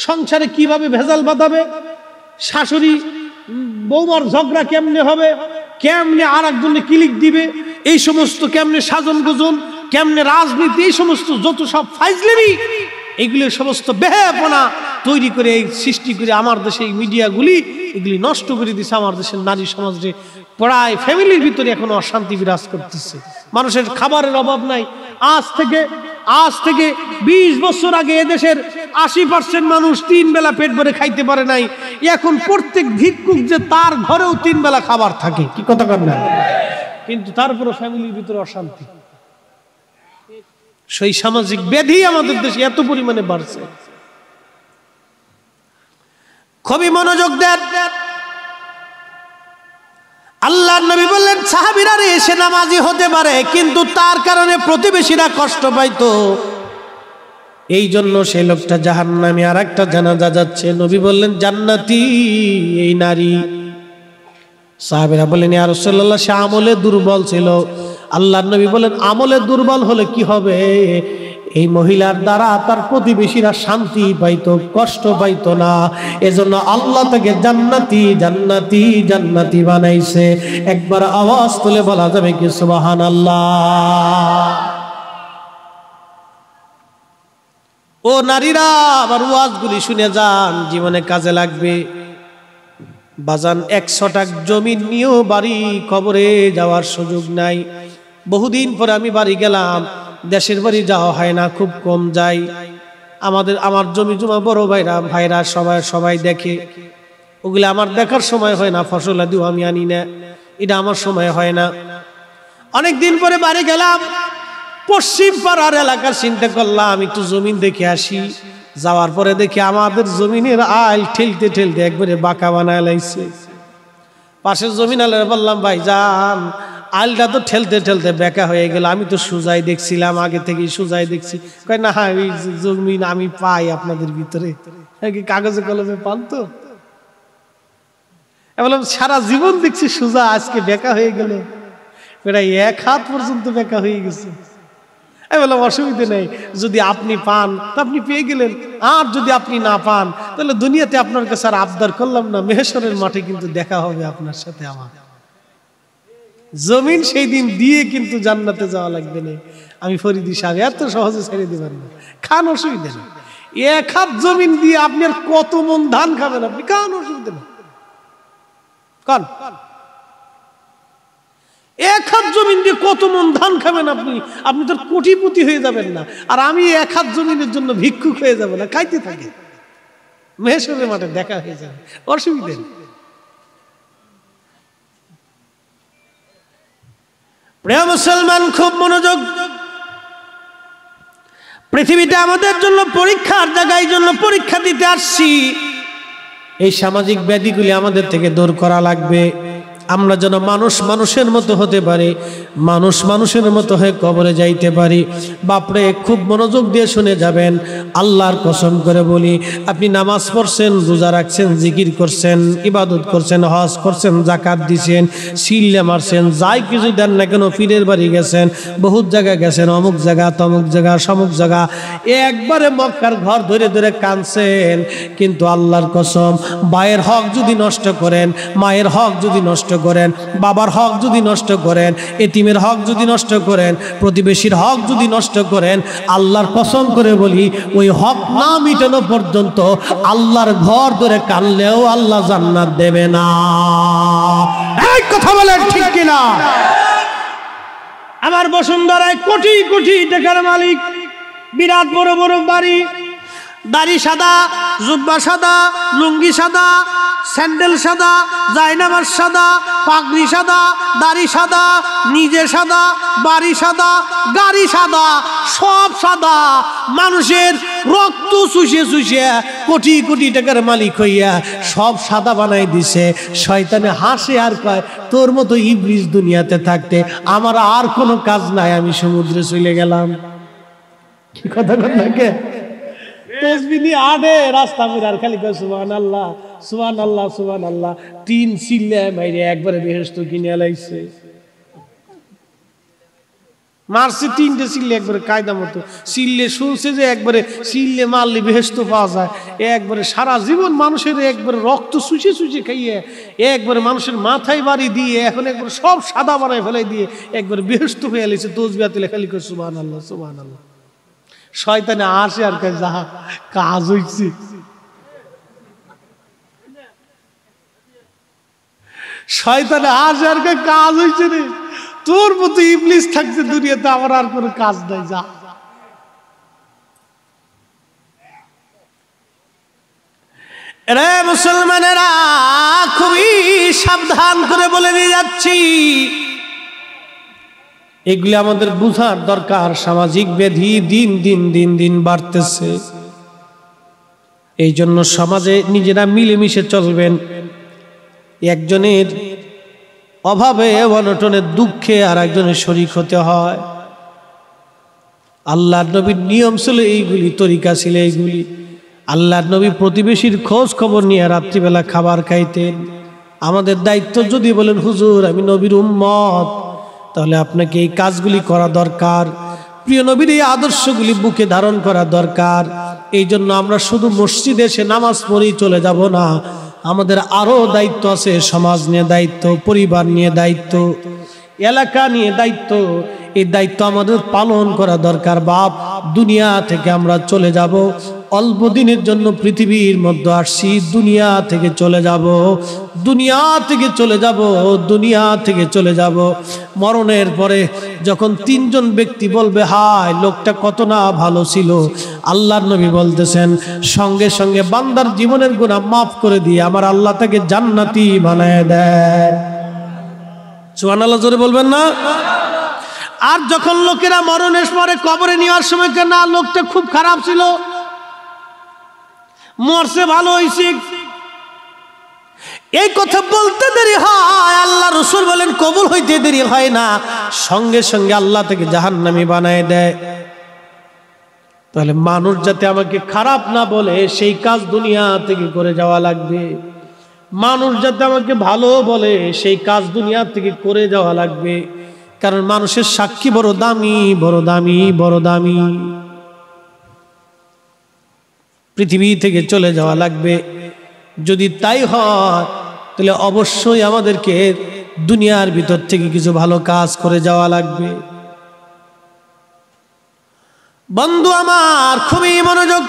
A: সংসারে কিভাবে ভেজাল বাঁধাবে শাশুড়ি বৌমার ঝগড়া কেমনে হবে কেমনে আর একজনে ক্লিক দিবে এই সমস্ত কেমনে সাজন গোজন কেমনে রাজনীতি এই সমস্ত যত সব ফাইজলেবি এগুলি সমস্ত বেহাপনা তৈরি করে এই সৃষ্টি করে আমার দেশে এই মিডিয়াগুলি এগুলি নষ্ট করে দিছে আমার দেশের নারী সমাজে প্রায় ফ্যামিলির ভিতরে এখন অশান্তি বিরাজ করতেছে মানুষের খাবারের অভাব নাই আজ থেকে আজ থেকে ২০ বছর আগে এদেশের আশি পার্সেন্ট মানুষ তিন বেলা পেট ভরে খাইতে পারে নাই এখন প্রত্যেক ভিক্ষুক যে তার ঘরেও তিন বেলা খাবার থাকে কি কথা কিন্তু তারপরে ফ্যামিলির ভিতরে অশান্তি সেই সামাজিক ব্যাধি আমাদের দেশে এত পরিমাণে বাড়ছে খুবই মনোযোগ দেন আল্লাহ নবী বললেন সাহাবিরা এসে নামাজি হতে পারে কিন্তু তার কারণে প্রতিবেশীরা কষ্ট পাইতো এই জন্য সেই লোকটা জাহান নামে আর একটা জানাজা যাচ্ছে নবী বললেন জান্নাতি এই নারী সাহাবিরা বললেন আর সাল্লাহ সে আমলে দুর্বল ছিল আল্লাহ নবী বলেন আমলে দুর্বল হলে কি হবে এই মহিলার দ্বারা তার প্রতিবেশীরা শান্তি পাইত কষ্ট পাইত না এজন্য আল্লাহ তাকে জান্নাতি জান্নাতি জান্নাতি বানাইছে একবার আওয়াজ তুলে বলা যাবে কি সুবাহান আল্লাহ ও নারীরা আবার ওয়াজগুলি শুনে যান জীবনে কাজে লাগবে বাজান একশো টাক জমি নিয়েও বাড়ি খবরে যাওয়ার সুযোগ নাই বহুদিন পরে আমি বাড়ি গেলাম দেশের বাড়ি যাওয়া হয় না খুব কম যাই আমাদের আমার জমি জমা বড় ভাইরা ভাইরা সবাই সবাই দেখে ওগুলো আমার দেখার সময় হয় না ফসল আদিও আমি আনি না এটা আমার সময় হয় না অনেক দিন পরে বাড়ি গেলাম পশ্চিম পাড়ার এলাকার চিন্তা করলাম একটু জমিন দেখে আসি যাওয়ার পরে দেখি আমাদের জমিনের আল ঠেলতে ঠেলতে একবারে বাঁকা বানায় লাইছে পাশের জমিন আলের বললাম ভাই যান আলটা তো ঠেলতে ঠেলতে বেকা হয়ে গেল আমি তো সুজাই দেখছিলাম আগে থেকে সুজাই দেখছি কয় না হ্যাঁ ওই জমিন আমি পাই আপনাদের ভিতরে হ্যাঁ, কাগজে কলমে পান তো বললাম সারা জীবন দেখছি সুজা আজকে বেকা হয়ে গেল এক হাত পর্যন্ত বেকা হয়ে গেছে আমি বললাম অসুবিধে নেই যদি আপনি পান তা আপনি পেয়ে গেলেন আর যদি আপনি না পান তাহলে দুনিয়াতে আপনার কাছে আর আবদার করলাম না মেহেশ্বরের মাঠে কিন্তু দেখা হবে আপনার সাথে আমার জমিন সেই দিন দিয়ে কিন্তু জান্নাতে যাওয়া লাগবে না আমি ফরিদি সাহেব এত সহজে ছেড়ে দেবেন না খান অসুবিধা নেই এক হাত জমিন দিয়ে আপনি আর কত মন ধান খাবেন আপনি খান অসুবিধা নেই কান এক হাত জমিন দিয়ে কত মন ধান খাবেন আপনি আপনি তো কোটিপতি হয়ে যাবেন না আর আমি এক হাত জমিনের জন্য ভিক্ষুক হয়ে যাবো না খাইতে থাকি মেহেশ্বরের মাঠে দেখা হয়ে যাবে অসুবিধা নেই প্রিয় মুসলমান খুব মনোযোগ পৃথিবীতে আমাদের জন্য পরীক্ষার জায়গায় জন্য পরীক্ষা দিতে আসছি এই সামাজিক ব্যাধিগুলি আমাদের থেকে দূর করা লাগবে আমরা যেন মানুষ মানুষের মতো হতে পারি মানুষ মানুষের মতো হয়ে কবরে যাইতে পারি বাপরে খুব মনোযোগ দিয়ে শুনে যাবেন আল্লাহর কসম করে বলি আপনি নামাজ পড়ছেন রোজা রাখছেন জিকির করছেন ইবাদত করছেন হজ করছেন জাকাত দিছেন শিল্লে মারছেন যাই কিছু দেন না কেন ফিরের বাড়ি গেছেন বহুত জায়গায় গেছেন অমুক জায়গা তমুক জায়গা সমুক জায়গা এ একবারে মক্কার ঘর ধরে ধরে কাঁদছেন কিন্তু আল্লাহর কসম বায়ের হক যদি নষ্ট করেন মায়ের হক যদি নষ্ট করেন বাবার হক যদি নষ্ট করেন এতিমের হক যদি নষ্ট করেন প্রতিবেশীর হক যদি নষ্ট করেন আল্লাহর পছন্দ করে বলি ওই হক না মিটানো পর্যন্ত আল্লাহর ঘর ধরে কানলেও আল্লাহ জান্নাত দেবে না এক কথা বলেন ঠিক কিনা আমার বসুন্ধরায় কোটি কোটি টাকার মালিক বিরাট বড় বড় বাড়ি দাড়ি সাদা জুব্বা সাদা লুঙ্গি সাদা স্যান্ডেল সাদা জায়নামাজ সাদা পাগড়ি সাদা দাড়ি সাদা নিজে সাদা বাড়ি সাদা গাড়ি সাদা সব সাদা মানুষের রক্ত চুষে চুষে কোটি কোটি টাকার মালিক হইয়া সব সাদা বানাই দিছে শয়তানে হাসে আর কয় তোর মতো ইব্রিজ দুনিয়াতে থাকতে আমার আর কোনো কাজ নাই আমি সমুদ্রে চলে গেলাম কি কথা কথা আডে রাস্তা খালি সুবান আল্লাহ সুবান আল্লাহ সুবান আল্লাহ তিন মাইরে একবারে বেহস্ত কিনে লাইছে মারছে তিনটে সিললে একবারে কায়দা মতো সিললে শুনছে যে একবারে সিললে মারলে বেহেস্ত পাওয়া যায় একবারে সারা জীবন মানুষের একবারে রক্ত সুচে সুচে খাইয়ে একবারে মানুষের মাথায় বাড়ি দিয়ে এখন একবার সব সাদা বাড়ায় ফেলাই দিয়ে একবার বেহস্ত হয়ে লেছে দোষ বেহাতে লেখালি করে সুবান আল্লাহ সুবান আল্লাহ শয়তানে আসে আর কাজ যাহা কাজ হইছে শয়তানে আসে আর কাজ হইছে রে তোর মতো ইবলিস থাকছে দুনিয়াতে আমার আর কোনো কাজ নাই যা রে মুসলমানেরা খুবই সাবধান করে বলে দিয়ে যাচ্ছি এগুলি আমাদের বুঝার দরকার সামাজিক ব্যাধি দিন দিন দিন দিন বাড়তেছে এই জন্য সমাজে নিজেরা মিলেমিশে চলবেন একজনের অভাবে অনটনের দুঃখে আর একজনের শরিক হতে হয় আল্লাহ নবীর নিয়ম ছিল এইগুলি তরিকা ছিল এইগুলি আল্লাহ নবী প্রতিবেশীর খোঁজ খবর নিয়ে রাত্রিবেলা খাবার খাইতেন আমাদের দায়িত্ব যদি বলেন হুজুর আমি নবীর উম্মত তাহলে আপনাকে এই কাজগুলি করা দরকার প্রিয় নবীর এই আদর্শগুলি বুকে ধারণ করা দরকার এই জন্য আমরা শুধু মসজিদে এসে নামাজ পড়েই চলে যাব না আমাদের আরও দায়িত্ব আছে সমাজ নিয়ে দায়িত্ব পরিবার নিয়ে দায়িত্ব এলাকা নিয়ে দায়িত্ব এই দায়িত্ব আমাদের পালন করা দরকার বাপ দুনিয়া থেকে আমরা চলে যাব অল্প দিনের জন্য পৃথিবীর মধ্যে আসছি দুনিয়া থেকে চলে যাব দুনিয়া থেকে চলে যাব দুনিয়া থেকে চলে যাব মরণের পরে যখন তিনজন ব্যক্তি বলবে হায় লোকটা কত না ভালো ছিল আল্লাহর নবী বলতেছেন সঙ্গে সঙ্গে বান্দার জীবনের গুণা মাফ করে দিয়ে আমার আল্লাহ তাকে জান্নাতি বানায় দেয় সোহান আল্লাহ জোরে বলবেন না আর যখন লোকেরা মরণের পরে কবরে নেওয়ার সময় না লোকটা খুব খারাপ ছিল মরছে ভালো এই কথা বলতে দেরি হয় আল্লাহ রসুল বলেন কবুল হইতে দেরি হয় না সঙ্গে সঙ্গে আল্লাহ থেকে জাহান্নামি বানায় দেয় তাহলে মানুষ যাতে আমাকে খারাপ না বলে সেই কাজ দুনিয়া থেকে করে যাওয়া লাগবে মানুষ যাতে আমাকে ভালো বলে সেই কাজ দুনিয়া থেকে করে যাওয়া লাগবে কারণ মানুষের সাক্ষী বড় দামি বড় দামি বড় দামি পৃথিবী থেকে চলে যাওয়া লাগবে যদি তাই হয় তাহলে অবশ্যই আমাদেরকে দুনিয়ার ভিতর থেকে কিছু ভালো কাজ করে যাওয়া লাগবে বন্ধু আমার খুবই মনোযোগ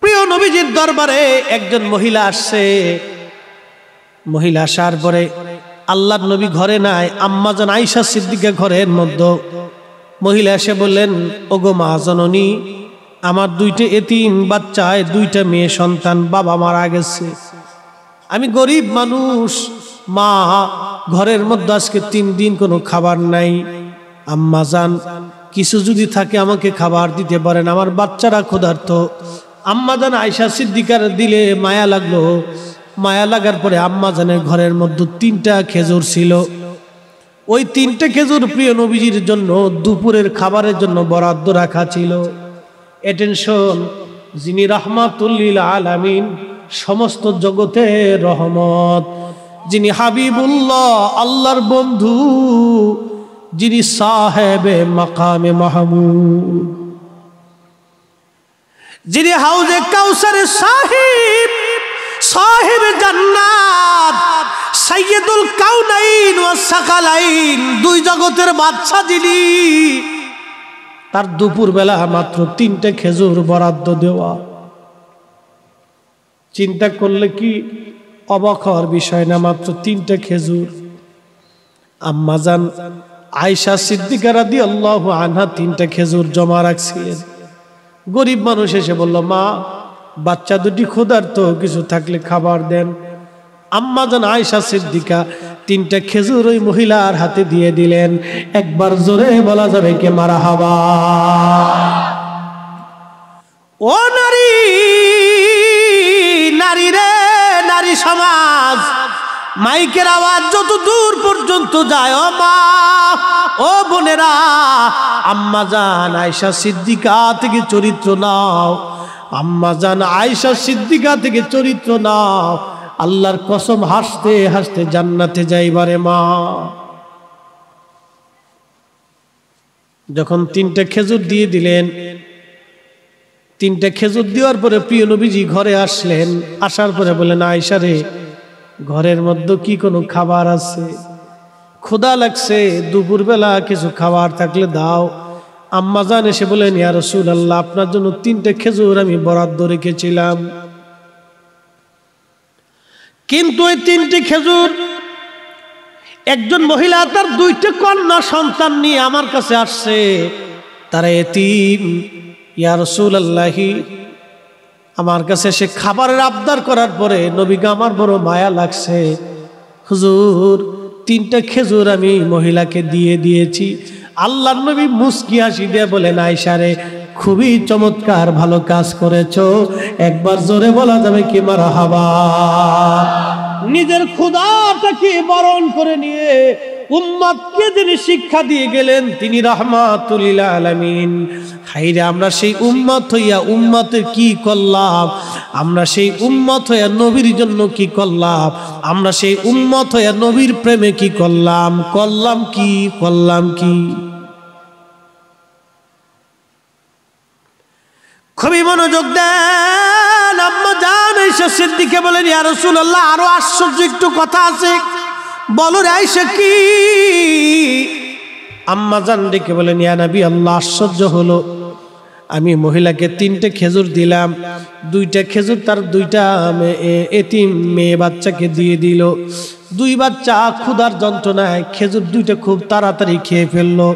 A: প্রিয় নবীজির দরবারে একজন মহিলা আসছে মহিলা আসার পরে আল্লাহ নবী ঘরে নাই আম্মাজন আইসা সিদ্দিকা ঘরের মধ্যে মহিলা এসে বললেন ওগো মা জননী আমার দুইটা এতিম বাচ্চায় দুইটা মেয়ে সন্তান বাবা মারা গেছে আমি গরিব মানুষ মা ঘরের মধ্যে আজকে তিন দিন কোনো খাবার নাই আম্মা যান কিছু যদি থাকে আমাকে খাবার দিতে পারেন আমার বাচ্চারা ক্ষুধার্ত আম্মা যান আয়সা সিদ্দিকার দিলে মায়া লাগলো মায়া লাগার পরে আম্মা জানের ঘরের মধ্যে তিনটা খেজুর ছিল ওই তিনটে খেজুর প্রিয় নবীজির জন্য দুপুরের খাবারের জন্য বরাদ্দ রাখা ছিল এটেনশন যিনি রহমাতুল্লিল আলামিন সমস্ত জগতে রহমত যিনি হাবিবুল্লাহ আল্লাহর বন্ধু যিনি সাহেবে মাকামে মাহমুদ যিনি হাউজে কাউসারে সাহেব সাহেব জান্নাত সাইয়েদুল কাউনাইন ওয়া সাকালাইন দুই জগতের বাদশা যিনি তার দুপুরবেলা মাত্র তিনটে খেজুর বরাদ্দ দেওয়া চিন্তা করলে কি অবখর বিষয় না মাত্র তিনটে খেজুর আম্মাজান আয়সা সিদ্দিকারা দিয়ে আল্লাহ আনহা তিনটা খেজুর জমা রাখছিলেন গরিব মানুষ এসে বলল মা বাচ্চা দুটি ক্ষুধার্ত কিছু থাকলে খাবার দেন আম্মাজান আয়সা সিদ্দিকা তিনটা খেজুর ওই মহিলার হাতে দিয়ে দিলেন একবার জোরে বলা যাবে কে মারা হাবা ও নারী নারী রে নারী সমাজ মাইকের আওয়াজ যত দূর পর্যন্ত যায় ও মা ও বোনেরা আম্মা জান আয়সা সিদ্দিকা থেকে চরিত্র নাও আম্মা জান আয়সা সিদ্দিকা থেকে চরিত্র নাও আল্লাহর কসম হাসতে হাসতে জান্নাতে যাইবারে মা যখন তিনটা খেজুর দিয়ে দিলেন তিনটা খেজুর দেওয়ার পরে প্রিয় নবীজি ঘরে আসলেন আসার পরে বলেন আয়সা রে ঘরের মধ্যে কি কোনো খাবার আছে ক্ষুদা লাগছে দুপুরবেলা কিছু খাবার থাকলে দাও আম্মা জান এসে বলেন ইয়ারসুল আল্লাহ আপনার জন্য তিনটে খেজুর আমি বরাদ্দ রেখেছিলাম কিন্তু ওই তিনটি খেজুর একজন মহিলা তার দুইটি কন্যা সন্তান নিয়ে আমার কাছে আসছে তারা এতিম রসুল আল্লাহি আমার কাছে সে খাবারের আবদার করার পরে নবীকে আমার বড় মায়া লাগছে হুজুর তিনটা খেজুর আমি মহিলাকে দিয়ে দিয়েছি আল্লাহ নবী মুসকি হাসি দিয়ে বলেন আয়সারে খুবই চমৎকার ভালো কাজ করেছ একবার জোরে বলা যাবে কি মার হাবা নিজের ক্ষুদাটাকে বরণ করে নিয়ে উম্মাদকে যিনি শিক্ষা দিয়ে গেলেন তিনি রাহমাতুল আলামিন হাইরে আমরা সেই উম্মত হইয়া উম্মতের কি করলাম আমরা সেই উম্মত হইয়া নবীর জন্য কি করলাম আমরা সেই উম্মত হইয়া নবীর প্রেমে কি করলাম করলাম কি করলাম কি খুবই মনোযোগ দেন আম্মা এসে সিদ্দিকে বলেন ইয়ার রসুল্লাহ আরো আশ্চর্য একটু কথা আছে বলো আইসা কি আম্মা যান ডেকে বলেন ইয়া নাবি আল্লাহ আশ্চর্য হলো আমি মহিলাকে তিনটে খেজুর দিলাম দুইটা খেজুর তার দুইটা এতিম মেয়ে বাচ্চাকে দিয়ে দিল দুই বাচ্চা ক্ষুধার যন্ত্রণায় খেজুর দুইটা খুব তাড়াতাড়ি খেয়ে ফেললো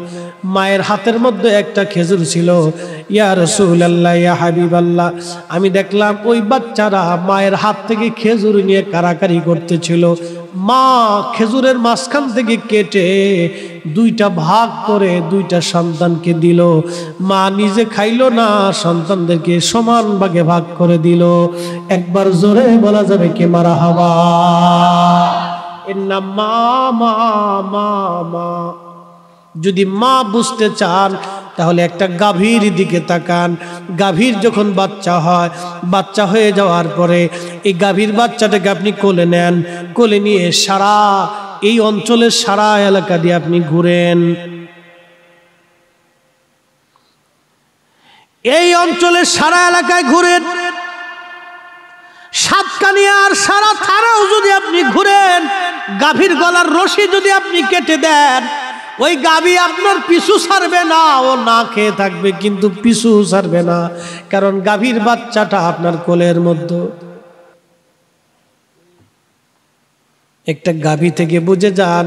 A: মায়ের হাতের মধ্যে একটা খেজুর ছিল ইয়া রসুল আল্লাহ ইয়া হাবিব আল্লাহ আমি দেখলাম ওই বাচ্চারা মায়ের হাত থেকে খেজুর নিয়ে কারাকারি করতেছিল মা খেজুরের মাঝখান থেকে কেটে দুইটা ভাগ করে দুইটা সন্তানকে দিল মা নিজে খাইল না সন্তানদেরকে সমান ভাগে ভাগ করে দিল একবার জোরে বলা যাবে কে মারা হাওয়া এর নাম মা মা মা মা যদি মা বুঝতে চান তাহলে একটা গাভীর দিকে তাকান গাভীর যখন বাচ্চা হয় বাচ্চা হয়ে যাওয়ার পরে এই গাভীর বাচ্চাটাকে আপনি কোলে নেন কোলে নিয়ে সারা এই অঞ্চলের সারা এলাকা দিয়ে আপনি ঘুরেন এই অঞ্চলের সারা এলাকায় ঘুরেন সাতকানিয়ার আর সারা থানাও যদি আপনি ঘুরেন গাভীর গলার রশি যদি আপনি কেটে দেন ওই গাবি আপনার পিছু সারবে না ও না খেয়ে থাকবে কিন্তু পিছু সারবে না কারণ গাভীর বাচ্চাটা আপনার কোলের মধ্যে একটা গাভী থেকে বুঝে যান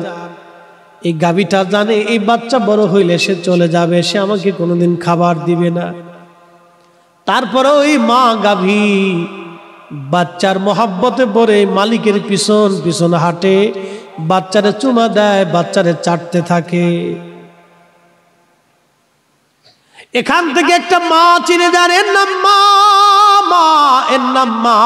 A: এই গাভীটা জানে এই বাচ্চা বড় হইলে সে চলে যাবে সে আমাকে কোনোদিন খাবার দিবে না তারপরে ওই মা গাভী বাচ্চার মহাব্বতে পরে মালিকের পিছন পিছন হাঁটে বাচ্চারে চুমা দেয় বাচ্চারে চাটতে থাকে এখান থেকে একটা মা চিনে যান এর নাম মা মা এর নাম মা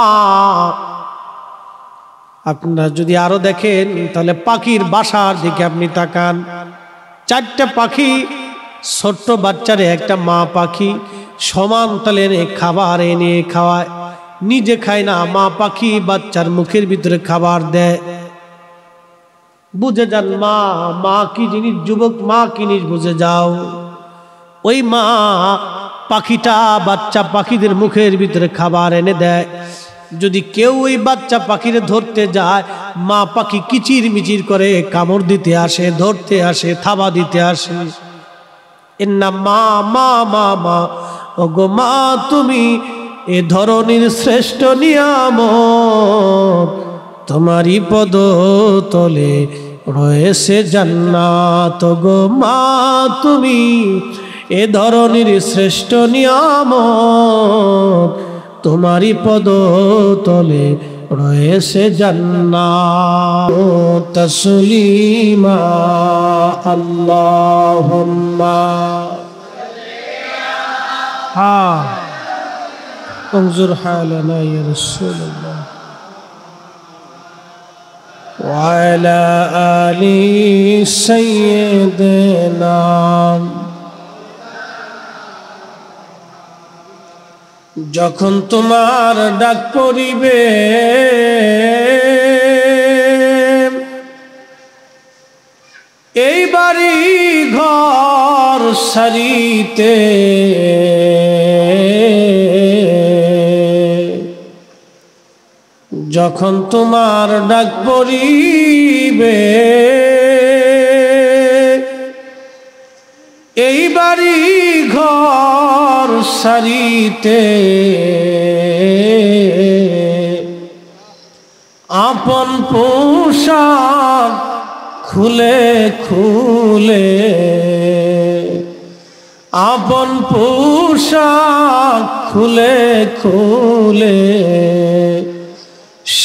A: আপনার যদি আরো দেখেন তাহলে পাখির বাসার দিকে আপনি তাকান চারটা পাখি ছোট্ট বাচ্চারে একটা মা পাখি সমান তালে খাবার এনে খাওয়ায় নিজে খায় না মা পাখি বাচ্চার মুখের ভিতরে খাবার দেয় বুঝে যান মা মা কি জিনিস যুবক মা কি জিনিস বুঝে যাও ওই মা পাখিটা বাচ্চা পাখিদের মুখের ভিতরে খাবার এনে দেয় যদি কেউ ওই বাচ্চা পাখিরে ধরতে যায় মা পাখি কিচির মিচির করে কামড় দিতে আসে ধরতে আসে থাবা দিতে আসে এর নাম মা মা মা মা ও গো মা তুমি এ ধরনের শ্রেষ্ঠ নিয়ামক তোমারই পদ তলে রয়েছে জান্নাত গো মা তুমি এ ধরনের শ্রেষ্ঠ নিয়ামত তোমারই পদ তলে রয়েছে জান্নাত তসলিমা আল্লাহুম্মা হ্যাঁ انظر حالنا يا رسول الله وعلى آل سيدنا যখন তোমার ডাক পড়িবে এই বাড়ি ঘর সারিতে যখন তোমার ডাক পরিবে এই বাড়ি ঘর সারিতে আপন পোষাক খুলে খুলে আপন পোষাক খুলে খুলে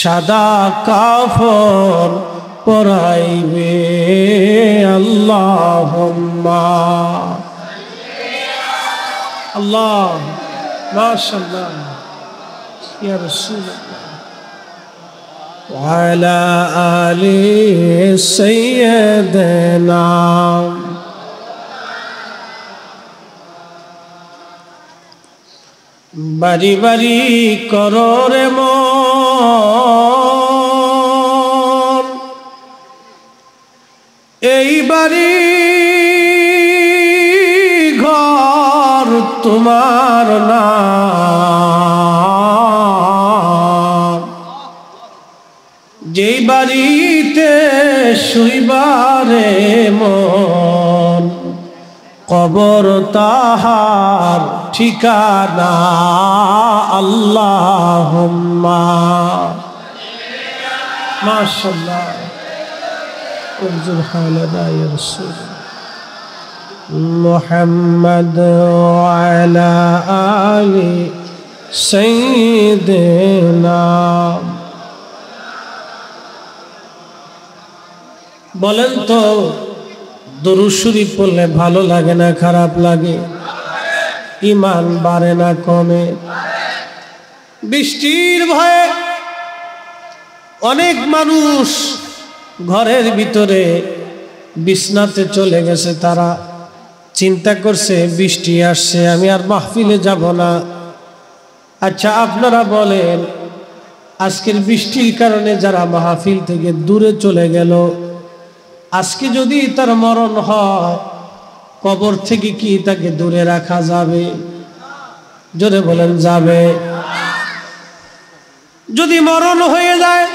A: সাদা কাফর পরাইবে আল্লাহ আল্লাহ মাশাল্লাহ ইয়া রাসূলুল্লাহ বাড়ি বাড়ি করো রে মন এই বাড়ি ঘর তোমার না যেই বাড়িতে শুইবারে মন কবর তাহার ঠিকানা আল্লাহ মাশাল্লাহ انزل حولنا يا رسول محمد وعلى آل سيدنا বলেন তো দরুশরী পড়লে ভালো লাগে না খারাপ লাগে ইমান বাড়ে না কমে বৃষ্টির ভয়ে অনেক মানুষ ঘরের ভিতরে বিছনাতে চলে গেছে তারা চিন্তা করছে বৃষ্টি আসছে আমি আর মাহফিলে যাব না আচ্ছা আপনারা বলেন আজকের বৃষ্টির কারণে যারা মাহফিল থেকে দূরে চলে গেল আজকে যদি তার মরণ হয় কবর থেকে কি তাকে দূরে রাখা যাবে জোরে বলেন যাবে যদি মরণ হয়ে যায়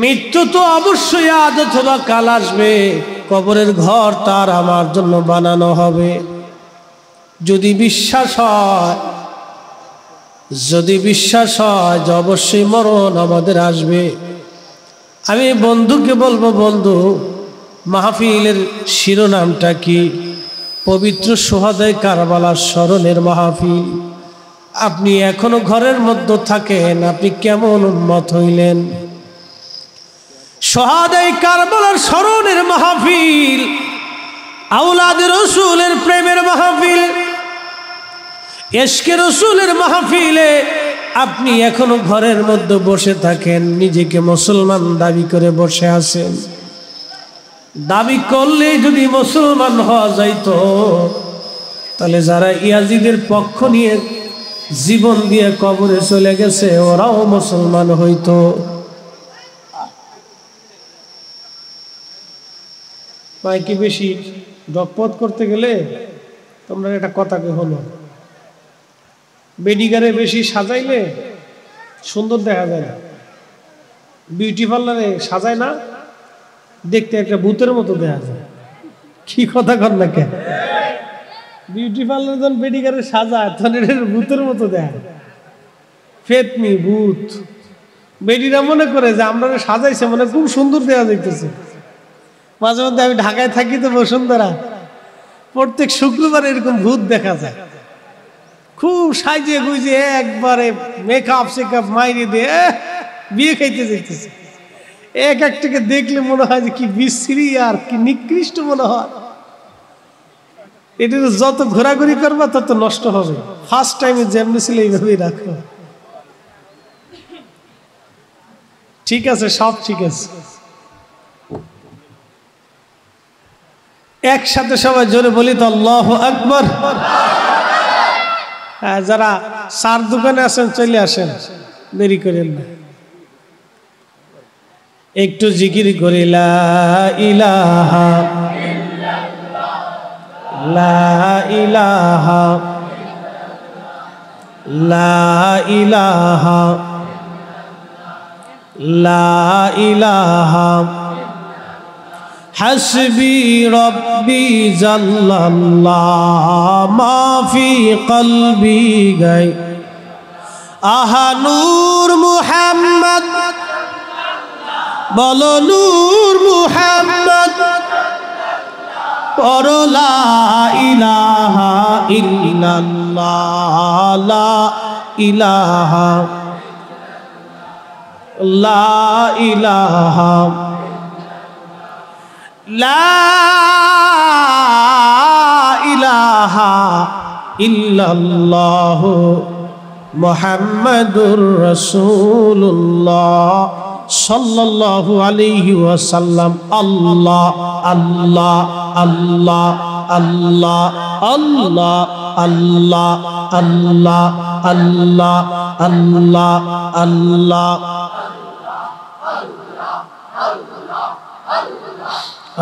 A: মৃত্যু তো অবশ্যই আদতলা অথবা কাল আসবে কবরের ঘর তার আমার জন্য বানানো হবে যদি বিশ্বাস হয় যদি বিশ্বাস হয় যে অবশ্যই মরণ আমাদের আসবে আমি বন্ধুকে বলবো বন্ধু মাহফিলের শিরোনামটা কি পবিত্র সোহাদয় কারবালার স্মরণের মাহফিল আপনি এখনো ঘরের মধ্যে থাকেন আপনি কেমন উন্মত হইলেন সহাদাই কারবলার স্মরণের মাহফিল আউলাদ রসুলের প্রেমের মাহফিল এসকে রসুলের মাহফিলে আপনি এখনো ঘরের মধ্যে বসে থাকেন নিজেকে মুসলমান দাবি করে বসে আছেন দাবি করলে যদি মুসলমান হওয়া যাইত তাহলে যারা ইয়াজিদের পক্ষ নিয়ে জীবন দিয়ে কবরে চলে গেছে ওরাও মুসলমান হইতো নয় কি বেশি দপদ করতে গেলে তোমরা একটা কথা কে হলো বেডিগারে বেশি সাজাইলে সুন্দর দেখা যায় না বিউটি পার্লারে সাজায় না দেখতে একটা ভূতের মতো দেখা যায় কি কথা কর না কেন বিউটি পার্লার যখন বেডিগারে সাজায় তখন এটা ভূতের মতো দেখা ফেতনি ভূত বেডিরা মনে করে যে আমরা সাজাইছে মানে খুব সুন্দর দেওয়া যাইতেছে মাঝে মধ্যে আমি ঢাকায় থাকি তো বসুন্ধরা প্রত্যেক শুক্রবার এরকম ভূত দেখা যায় খুব সাইজে গুজে একবারে মেকআপ শেকআপ মাইরে দিয়ে বিয়ে খাইতে যেতেছে এক একটাকে দেখলে মনে হয় যে কি বিশ্রী আর কি নিকৃষ্ট মনে হয় এটা যত ঘোরাঘুরি করবা তত নষ্ট হবে ফার্স্ট টাইমে যেমনি ছিল এইভাবেই রাখো ঠিক আছে সব ঠিক আছে একসাথে সবাই জোরে বলি তো আল্লাহ আকবর হ্যাঁ যারা সার দোকানে আসেন চলে আসেন দেরি করেন না একটু জিকির করে লাহা লা লা লা হসবি রব্বি জাল্লাল্লাহ মাফি কলবি গাই আহ নূর মুহাম্মদ বলো নূর মুহাম্মদ পর ইলাহা ইল্লাল্লাহ ইলাহা লা ইলাহা لا إله إلا الله محمد رسول الله صلى الله عليه وسلم الله الله الله الله الله الله الله الله الله الله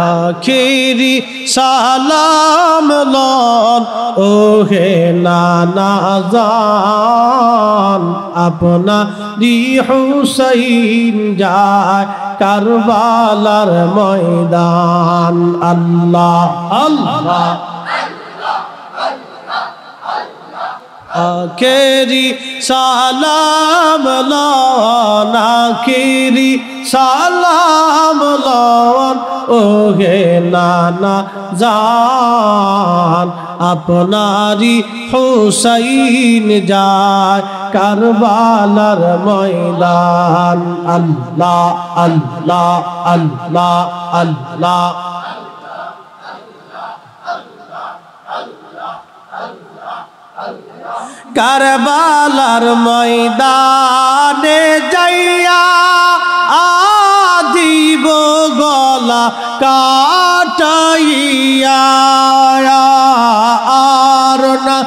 A: আখেরি সালাম লন ও হে নানা জান আপনা দি হুসাইন যায় কারবালার ময়দান আল্লাহ আল্লাহ আখেরি সালাম লন আখেরি সালাম লন ওহে নানা জান আপনারি হুসাইন যায় কারবালার ময়দান আল্লাহ আল্লাহ আল্লাহ আল্লাহ কারবালার ময়দানে যাইয়া আদিব গলা কাটাইয়া আর না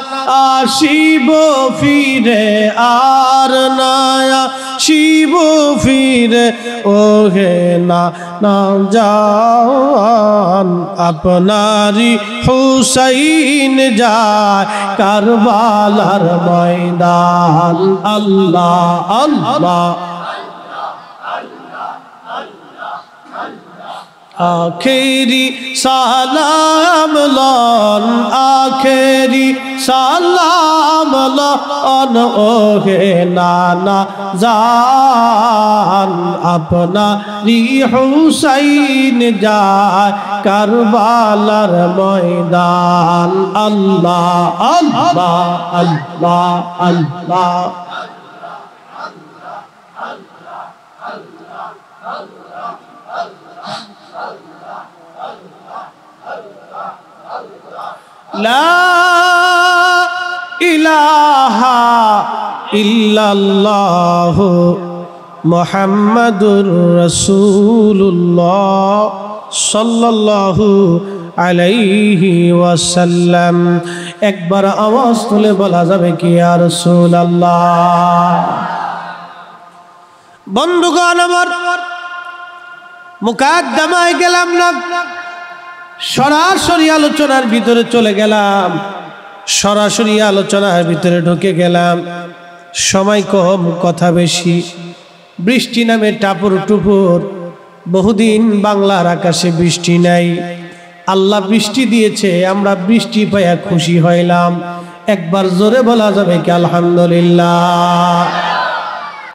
A: আসিব ফিরে আর নয়া শিব ফিরে ও হে না নাম যান আপনারি হুসাইন যায় কারবালার ময়দান আল্লাহ আল্লাহ আখেরি সালাম লন আখেরি সালাম লন ওহে নানা জান আপনা রি হুসাইন যায় কারবালার ময়দান আল্লাহ আল্লাহ আল্লাহ আল্লাহ লা ইলাহা ইল্লাল্লাহ মোহাম্মদুর রসুল্লাহ সাল্লাল্লাহু আলাইহি ওয়াসাল্লাম একবার আওয়াজ তুলে বলা যাবে কি আর আল্লাহ বন্ধুগণ আমার মুকাদ্দমায় গেলাম না সরাসরি আলোচনার ভিতরে চলে গেলাম সরাসরি আলোচনার ভিতরে ঢুকে গেলাম সময় কম কথা বেশি বৃষ্টি নামে টাপুর টুপুর বহুদিন বাংলার আকাশে বৃষ্টি নাই আল্লাহ বৃষ্টি দিয়েছে আমরা বৃষ্টি পাইয়া খুশি হইলাম একবার জোরে বলা যাবে কি আলহামদুলিল্লাহ